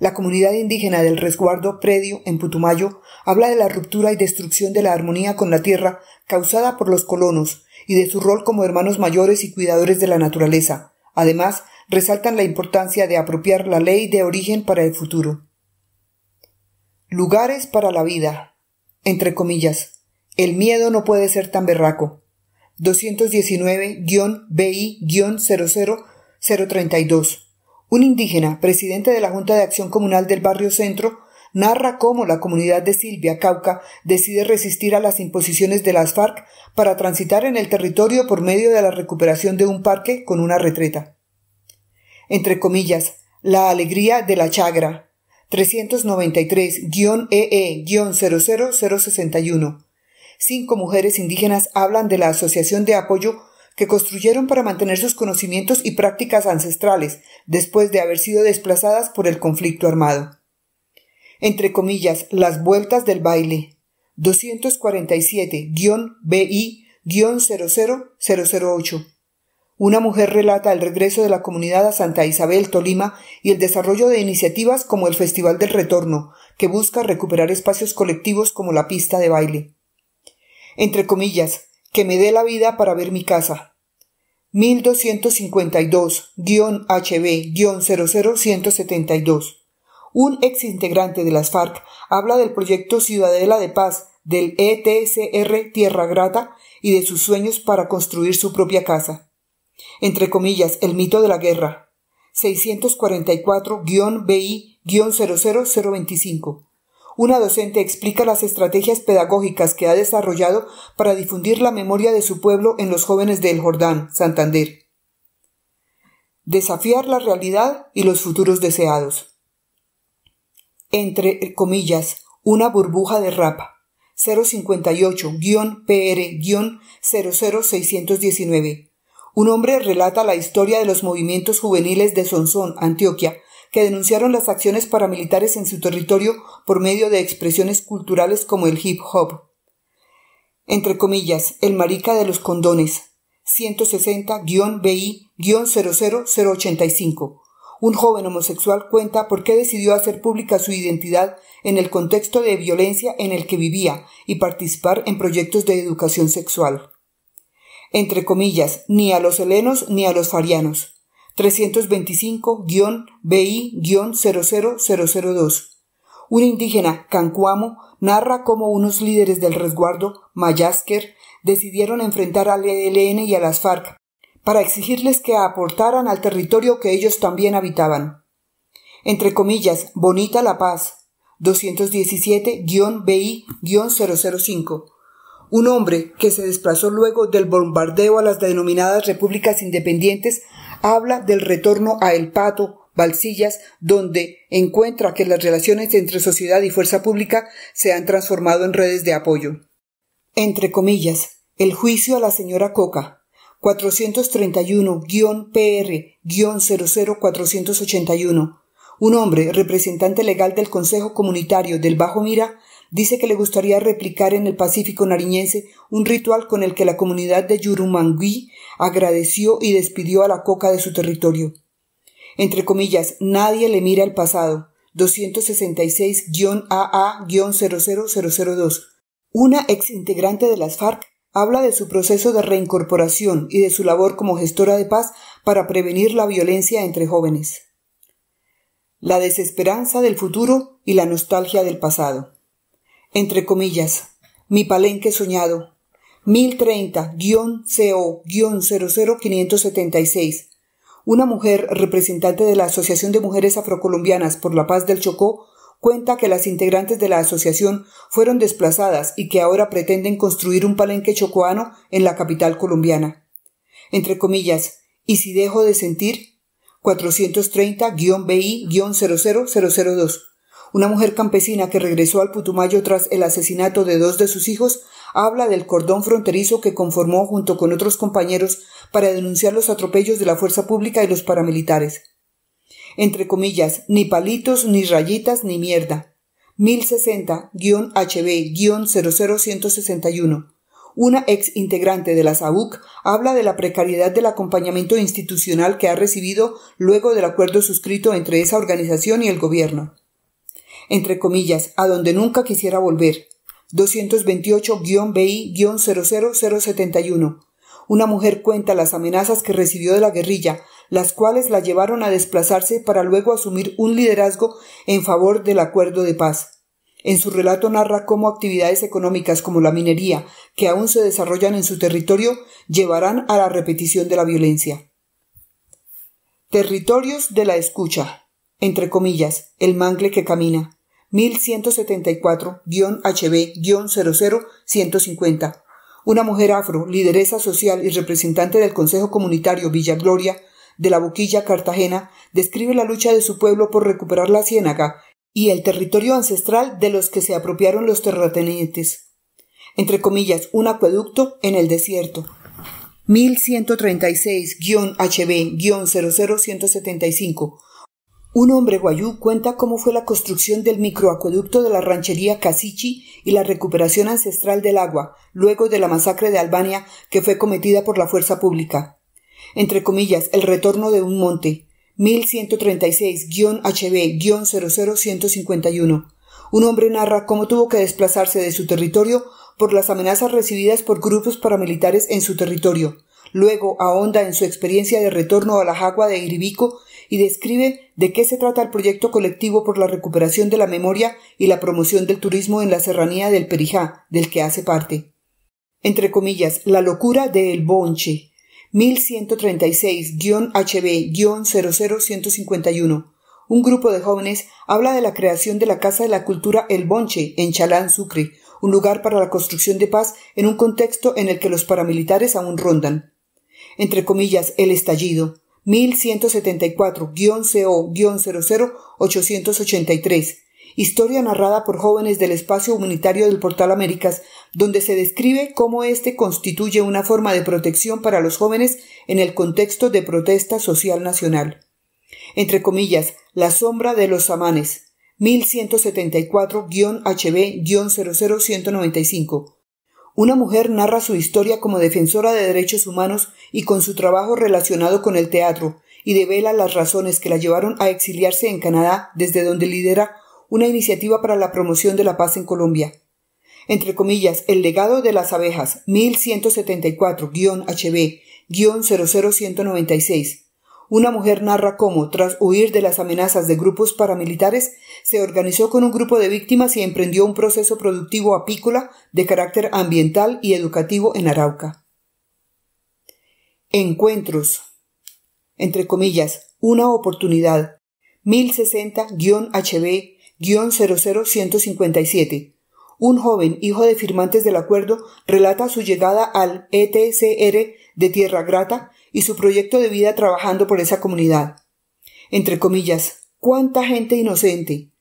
la comunidad indígena del resguardo predio en Putumayo habla de la ruptura y destrucción de la armonía con la tierra causada por los colonos y de su rol como hermanos mayores y cuidadores de la naturaleza. Además, resaltan la importancia de apropiar la ley de origen para el futuro. Lugares para la vida. Entre comillas. El miedo no puede ser tan berraco. 219-BI-00032. Un indígena, presidente de la Junta de Acción Comunal del Barrio Centro, narra cómo la comunidad de Silvia Cauca decide resistir a las imposiciones de las FARC para transitar en el territorio por medio de la recuperación de un parque con una retreta. Entre comillas, la alegría de la chagra. 393-EE-00061 Cinco mujeres indígenas hablan de la asociación de apoyo que construyeron para mantener sus conocimientos y prácticas ancestrales después de haber sido desplazadas por el conflicto armado. Entre comillas, las vueltas del baile. 247-BI-00008. Una mujer relata el regreso de la comunidad a Santa Isabel, Tolima, y el desarrollo de iniciativas como el Festival del Retorno, que busca recuperar espacios colectivos como la pista de baile entre comillas, que me dé la vida para ver mi casa. 1252-HB-00172. Un exintegrante de las FARC habla del proyecto Ciudadela de Paz del ETSR Tierra Grata y de sus sueños para construir su propia casa. Entre comillas, el mito de la guerra. 644-BI-00025 una docente explica las estrategias pedagógicas que ha desarrollado para difundir la memoria de su pueblo en los jóvenes del Jordán, Santander. Desafiar la realidad y los futuros deseados. Entre comillas, una burbuja de rapa. 058-PR-00619. Un hombre relata la historia de los movimientos juveniles de Sonsón, Antioquia, que denunciaron las acciones paramilitares en su territorio por medio de expresiones culturales como el hip hop. Entre comillas, el marica de los condones, 160-BI-00085. Un joven homosexual cuenta por qué decidió hacer pública su identidad en el contexto de violencia en el que vivía y participar en proyectos de educación sexual. Entre comillas, ni a los helenos ni a los farianos. 325-BI-00002. Un indígena, Cancuamo, narra cómo unos líderes del resguardo, Mayasker, decidieron enfrentar al ELN y a las FARC para exigirles que aportaran al territorio que ellos también habitaban. Entre comillas, Bonita La Paz, 217-BI-005. Un hombre que se desplazó luego del bombardeo a las denominadas repúblicas independientes habla del retorno a El Pato, Balsillas, donde encuentra que las relaciones entre sociedad y fuerza pública se han transformado en redes de apoyo. Entre comillas, el juicio a la señora Coca, 431-PR-00481. Un hombre, representante legal del Consejo Comunitario del Bajo Mira, dice que le gustaría replicar en el Pacífico Nariñense un ritual con el que la comunidad de Yurumangui agradeció y despidió a la coca de su territorio. Entre comillas, nadie le mira el pasado. 266-AA-00002. Una integrante de las FARC habla de su proceso de reincorporación y de su labor como gestora de paz para prevenir la violencia entre jóvenes. La desesperanza del futuro y la nostalgia del pasado. Entre comillas, mi palenque soñado, 1030-CO-00576. Una mujer representante de la Asociación de Mujeres Afrocolombianas por la Paz del Chocó cuenta que las integrantes de la asociación fueron desplazadas y que ahora pretenden construir un palenque chocoano en la capital colombiana. Entre comillas, y si dejo de sentir, 430-BI-00002 una mujer campesina que regresó al Putumayo tras el asesinato de dos de sus hijos habla del cordón fronterizo que conformó junto con otros compañeros para denunciar los atropellos de la fuerza pública y los paramilitares. Entre comillas, ni palitos, ni rayitas, ni mierda. 1060-HB-00161. Una ex integrante de la SAUC habla de la precariedad del acompañamiento institucional que ha recibido luego del acuerdo suscrito entre esa organización y el gobierno entre comillas, a donde nunca quisiera volver, 228-BI-00071. Una mujer cuenta las amenazas que recibió de la guerrilla, las cuales la llevaron a desplazarse para luego asumir un liderazgo en favor del acuerdo de paz. En su relato narra cómo actividades económicas como la minería, que aún se desarrollan en su territorio, llevarán a la repetición de la violencia. Territorios de la escucha entre comillas, el mangle que camina, 1174-HB-00150. Una mujer afro, lideresa social y representante del Consejo Comunitario Villa Gloria de la Boquilla, Cartagena, describe la lucha de su pueblo por recuperar la ciénaga y el territorio ancestral de los que se apropiaron los terratenientes. Entre comillas, un acueducto en el desierto. 1136-HB-00175 un hombre guayú cuenta cómo fue la construcción del microacueducto de la ranchería Casichi y la recuperación ancestral del agua, luego de la masacre de Albania que fue cometida por la fuerza pública. Entre comillas, el retorno de un monte. 1136-HB-00151. Un hombre narra cómo tuvo que desplazarse de su territorio por las amenazas recibidas por grupos paramilitares en su territorio. Luego ahonda en su experiencia de retorno a la jagua de Iribico y describe de qué se trata el proyecto colectivo por la recuperación de la memoria y la promoción del turismo en la serranía del Perijá, del que hace parte. Entre comillas, la locura de El Bonche, 1136-HB-00151. Un grupo de jóvenes habla de la creación de la Casa de la Cultura El Bonche en Chalán, Sucre, un lugar para la construcción de paz en un contexto en el que los paramilitares aún rondan. Entre comillas, el estallido. 1174-CO-00883, historia narrada por jóvenes del espacio humanitario del Portal Américas, donde se describe cómo éste constituye una forma de protección para los jóvenes en el contexto de protesta social nacional. Entre comillas, La sombra de los samanes, 1174-HB-00195, una mujer narra su historia como defensora de derechos humanos y con su trabajo relacionado con el teatro, y devela las razones que la llevaron a exiliarse en Canadá, desde donde lidera una iniciativa para la promoción de la paz en Colombia. Entre comillas, el legado de las abejas 1174-HB-00196. Una mujer narra cómo, tras huir de las amenazas de grupos paramilitares, se organizó con un grupo de víctimas y emprendió un proceso productivo apícola de carácter ambiental y educativo en Arauca. Encuentros. Entre comillas, una oportunidad. 1060-HB-00157. Un joven, hijo de firmantes del acuerdo, relata su llegada al ETCR de Tierra Grata y su proyecto de vida trabajando por esa comunidad. Entre comillas, cuánta gente inocente,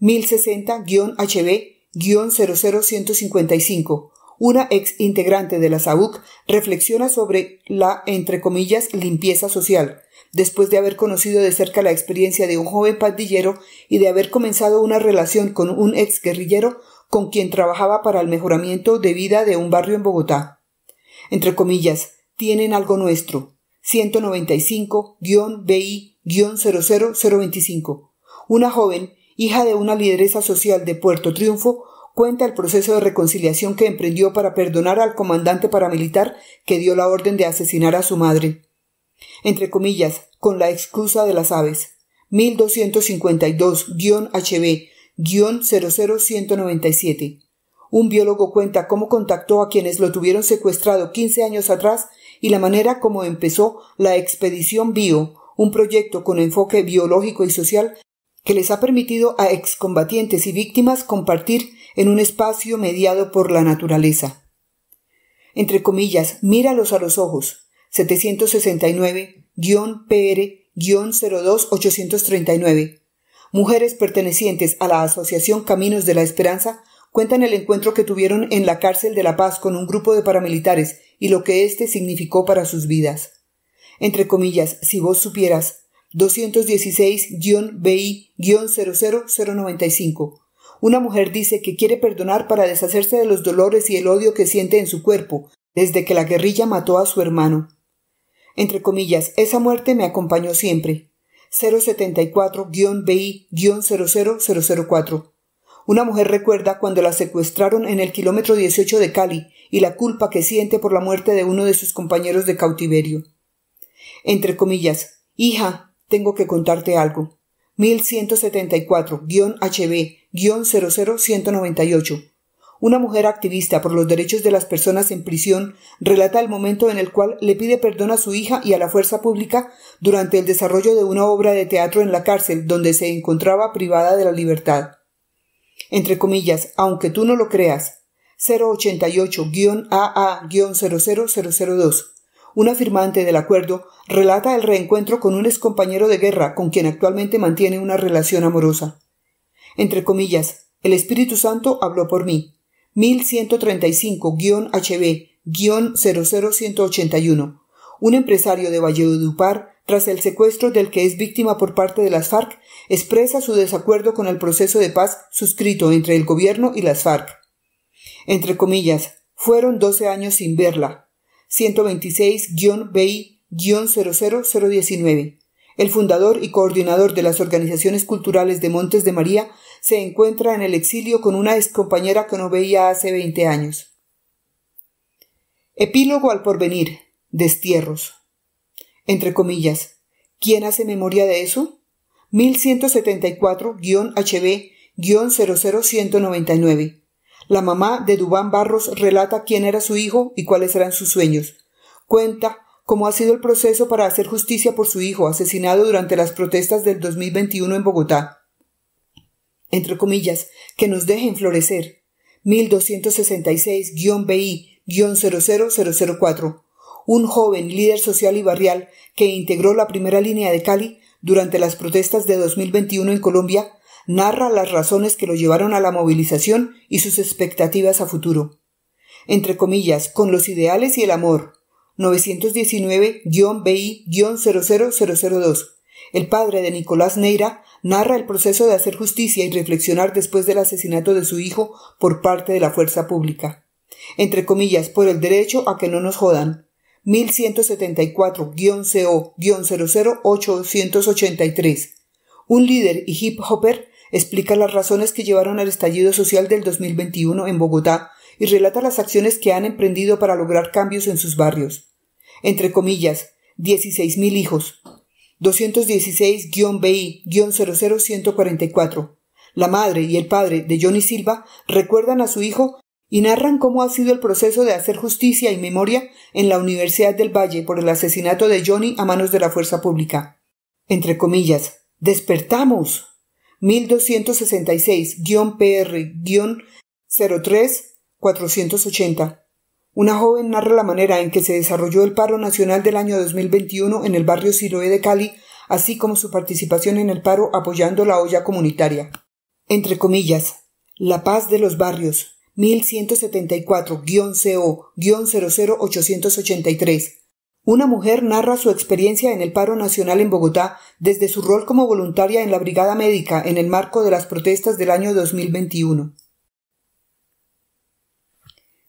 1060-HB-00155. Una ex integrante de la SAUC reflexiona sobre la, entre comillas, limpieza social, después de haber conocido de cerca la experiencia de un joven pandillero y de haber comenzado una relación con un ex guerrillero con quien trabajaba para el mejoramiento de vida de un barrio en Bogotá. Entre comillas, tienen algo nuestro. 195-BI-00025. Una joven hija de una lideresa social de Puerto Triunfo, cuenta el proceso de reconciliación que emprendió para perdonar al comandante paramilitar que dio la orden de asesinar a su madre. Entre comillas, con la excusa de las aves. 1252-HB-00197. Un biólogo cuenta cómo contactó a quienes lo tuvieron secuestrado 15 años atrás y la manera como empezó la expedición bio, un proyecto con enfoque biológico y social que les ha permitido a excombatientes y víctimas compartir en un espacio mediado por la naturaleza. Entre comillas, míralos a los ojos. 769-PR-02839. Mujeres pertenecientes a la Asociación Caminos de la Esperanza cuentan el encuentro que tuvieron en la cárcel de La Paz con un grupo de paramilitares y lo que éste significó para sus vidas. Entre comillas, si vos supieras, 216 bi 00095 Una mujer dice que quiere perdonar para deshacerse de los dolores y el odio que siente en su cuerpo desde que la guerrilla mató a su hermano. Entre comillas, esa muerte me acompañó siempre. 074-BI-00004. Una mujer recuerda cuando la secuestraron en el kilómetro 18 de Cali y la culpa que siente por la muerte de uno de sus compañeros de cautiverio. Entre comillas, hija, tengo que contarte algo. 1174-HB-00198. Una mujer activista por los derechos de las personas en prisión relata el momento en el cual le pide perdón a su hija y a la fuerza pública durante el desarrollo de una obra de teatro en la cárcel donde se encontraba privada de la libertad. Entre comillas, aunque tú no lo creas, 088-AA-00002 un afirmante del acuerdo, relata el reencuentro con un excompañero de guerra con quien actualmente mantiene una relación amorosa. Entre comillas, el Espíritu Santo habló por mí. 1135-HB-00181. Un empresario de Valledupar, tras el secuestro del que es víctima por parte de las FARC, expresa su desacuerdo con el proceso de paz suscrito entre el gobierno y las FARC. Entre comillas, fueron doce años sin verla, 126-BI-00019. El fundador y coordinador de las organizaciones culturales de Montes de María se encuentra en el exilio con una excompañera que no veía hace 20 años. Epílogo al porvenir. Destierros. Entre comillas. ¿Quién hace memoria de eso? 1174-HB-00199. La mamá de Dubán Barros relata quién era su hijo y cuáles eran sus sueños. Cuenta cómo ha sido el proceso para hacer justicia por su hijo, asesinado durante las protestas del 2021 en Bogotá. Entre comillas, que nos dejen florecer. 1266-BI-00004. Un joven líder social y barrial que integró la primera línea de Cali durante las protestas de 2021 en Colombia narra las razones que lo llevaron a la movilización y sus expectativas a futuro. Entre comillas, con los ideales y el amor. 919-BI-00002. El padre de Nicolás Neira narra el proceso de hacer justicia y reflexionar después del asesinato de su hijo por parte de la fuerza pública. Entre comillas, por el derecho a que no nos jodan. 1174-CO-00883. Un líder y hip hopper explica las razones que llevaron al estallido social del 2021 en Bogotá y relata las acciones que han emprendido para lograr cambios en sus barrios. Entre comillas, 16.000 hijos. 216-BI-00144. La madre y el padre de Johnny Silva recuerdan a su hijo y narran cómo ha sido el proceso de hacer justicia y memoria en la Universidad del Valle por el asesinato de Johnny a manos de la fuerza pública. Entre comillas, despertamos. 1266-PR-03-480. Una joven narra la manera en que se desarrolló el paro nacional del año 2021 en el barrio siroe de Cali, así como su participación en el paro apoyando la olla comunitaria. Entre comillas, La paz de los barrios, 1174-CO-00883 una mujer narra su experiencia en el paro nacional en Bogotá desde su rol como voluntaria en la Brigada Médica en el marco de las protestas del año 2021.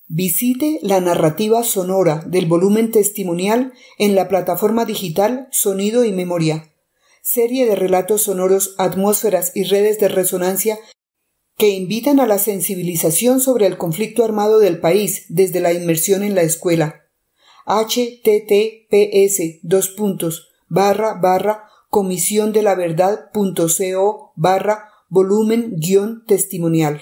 Visite la narrativa sonora del volumen testimonial en la plataforma digital Sonido y Memoria, serie de relatos sonoros, atmósferas y redes de resonancia que invitan a la sensibilización sobre el conflicto armado del país desde la inmersión en la escuela https dos puntos barra barra comisión de la verdad punto co barra volumen guión testimonial.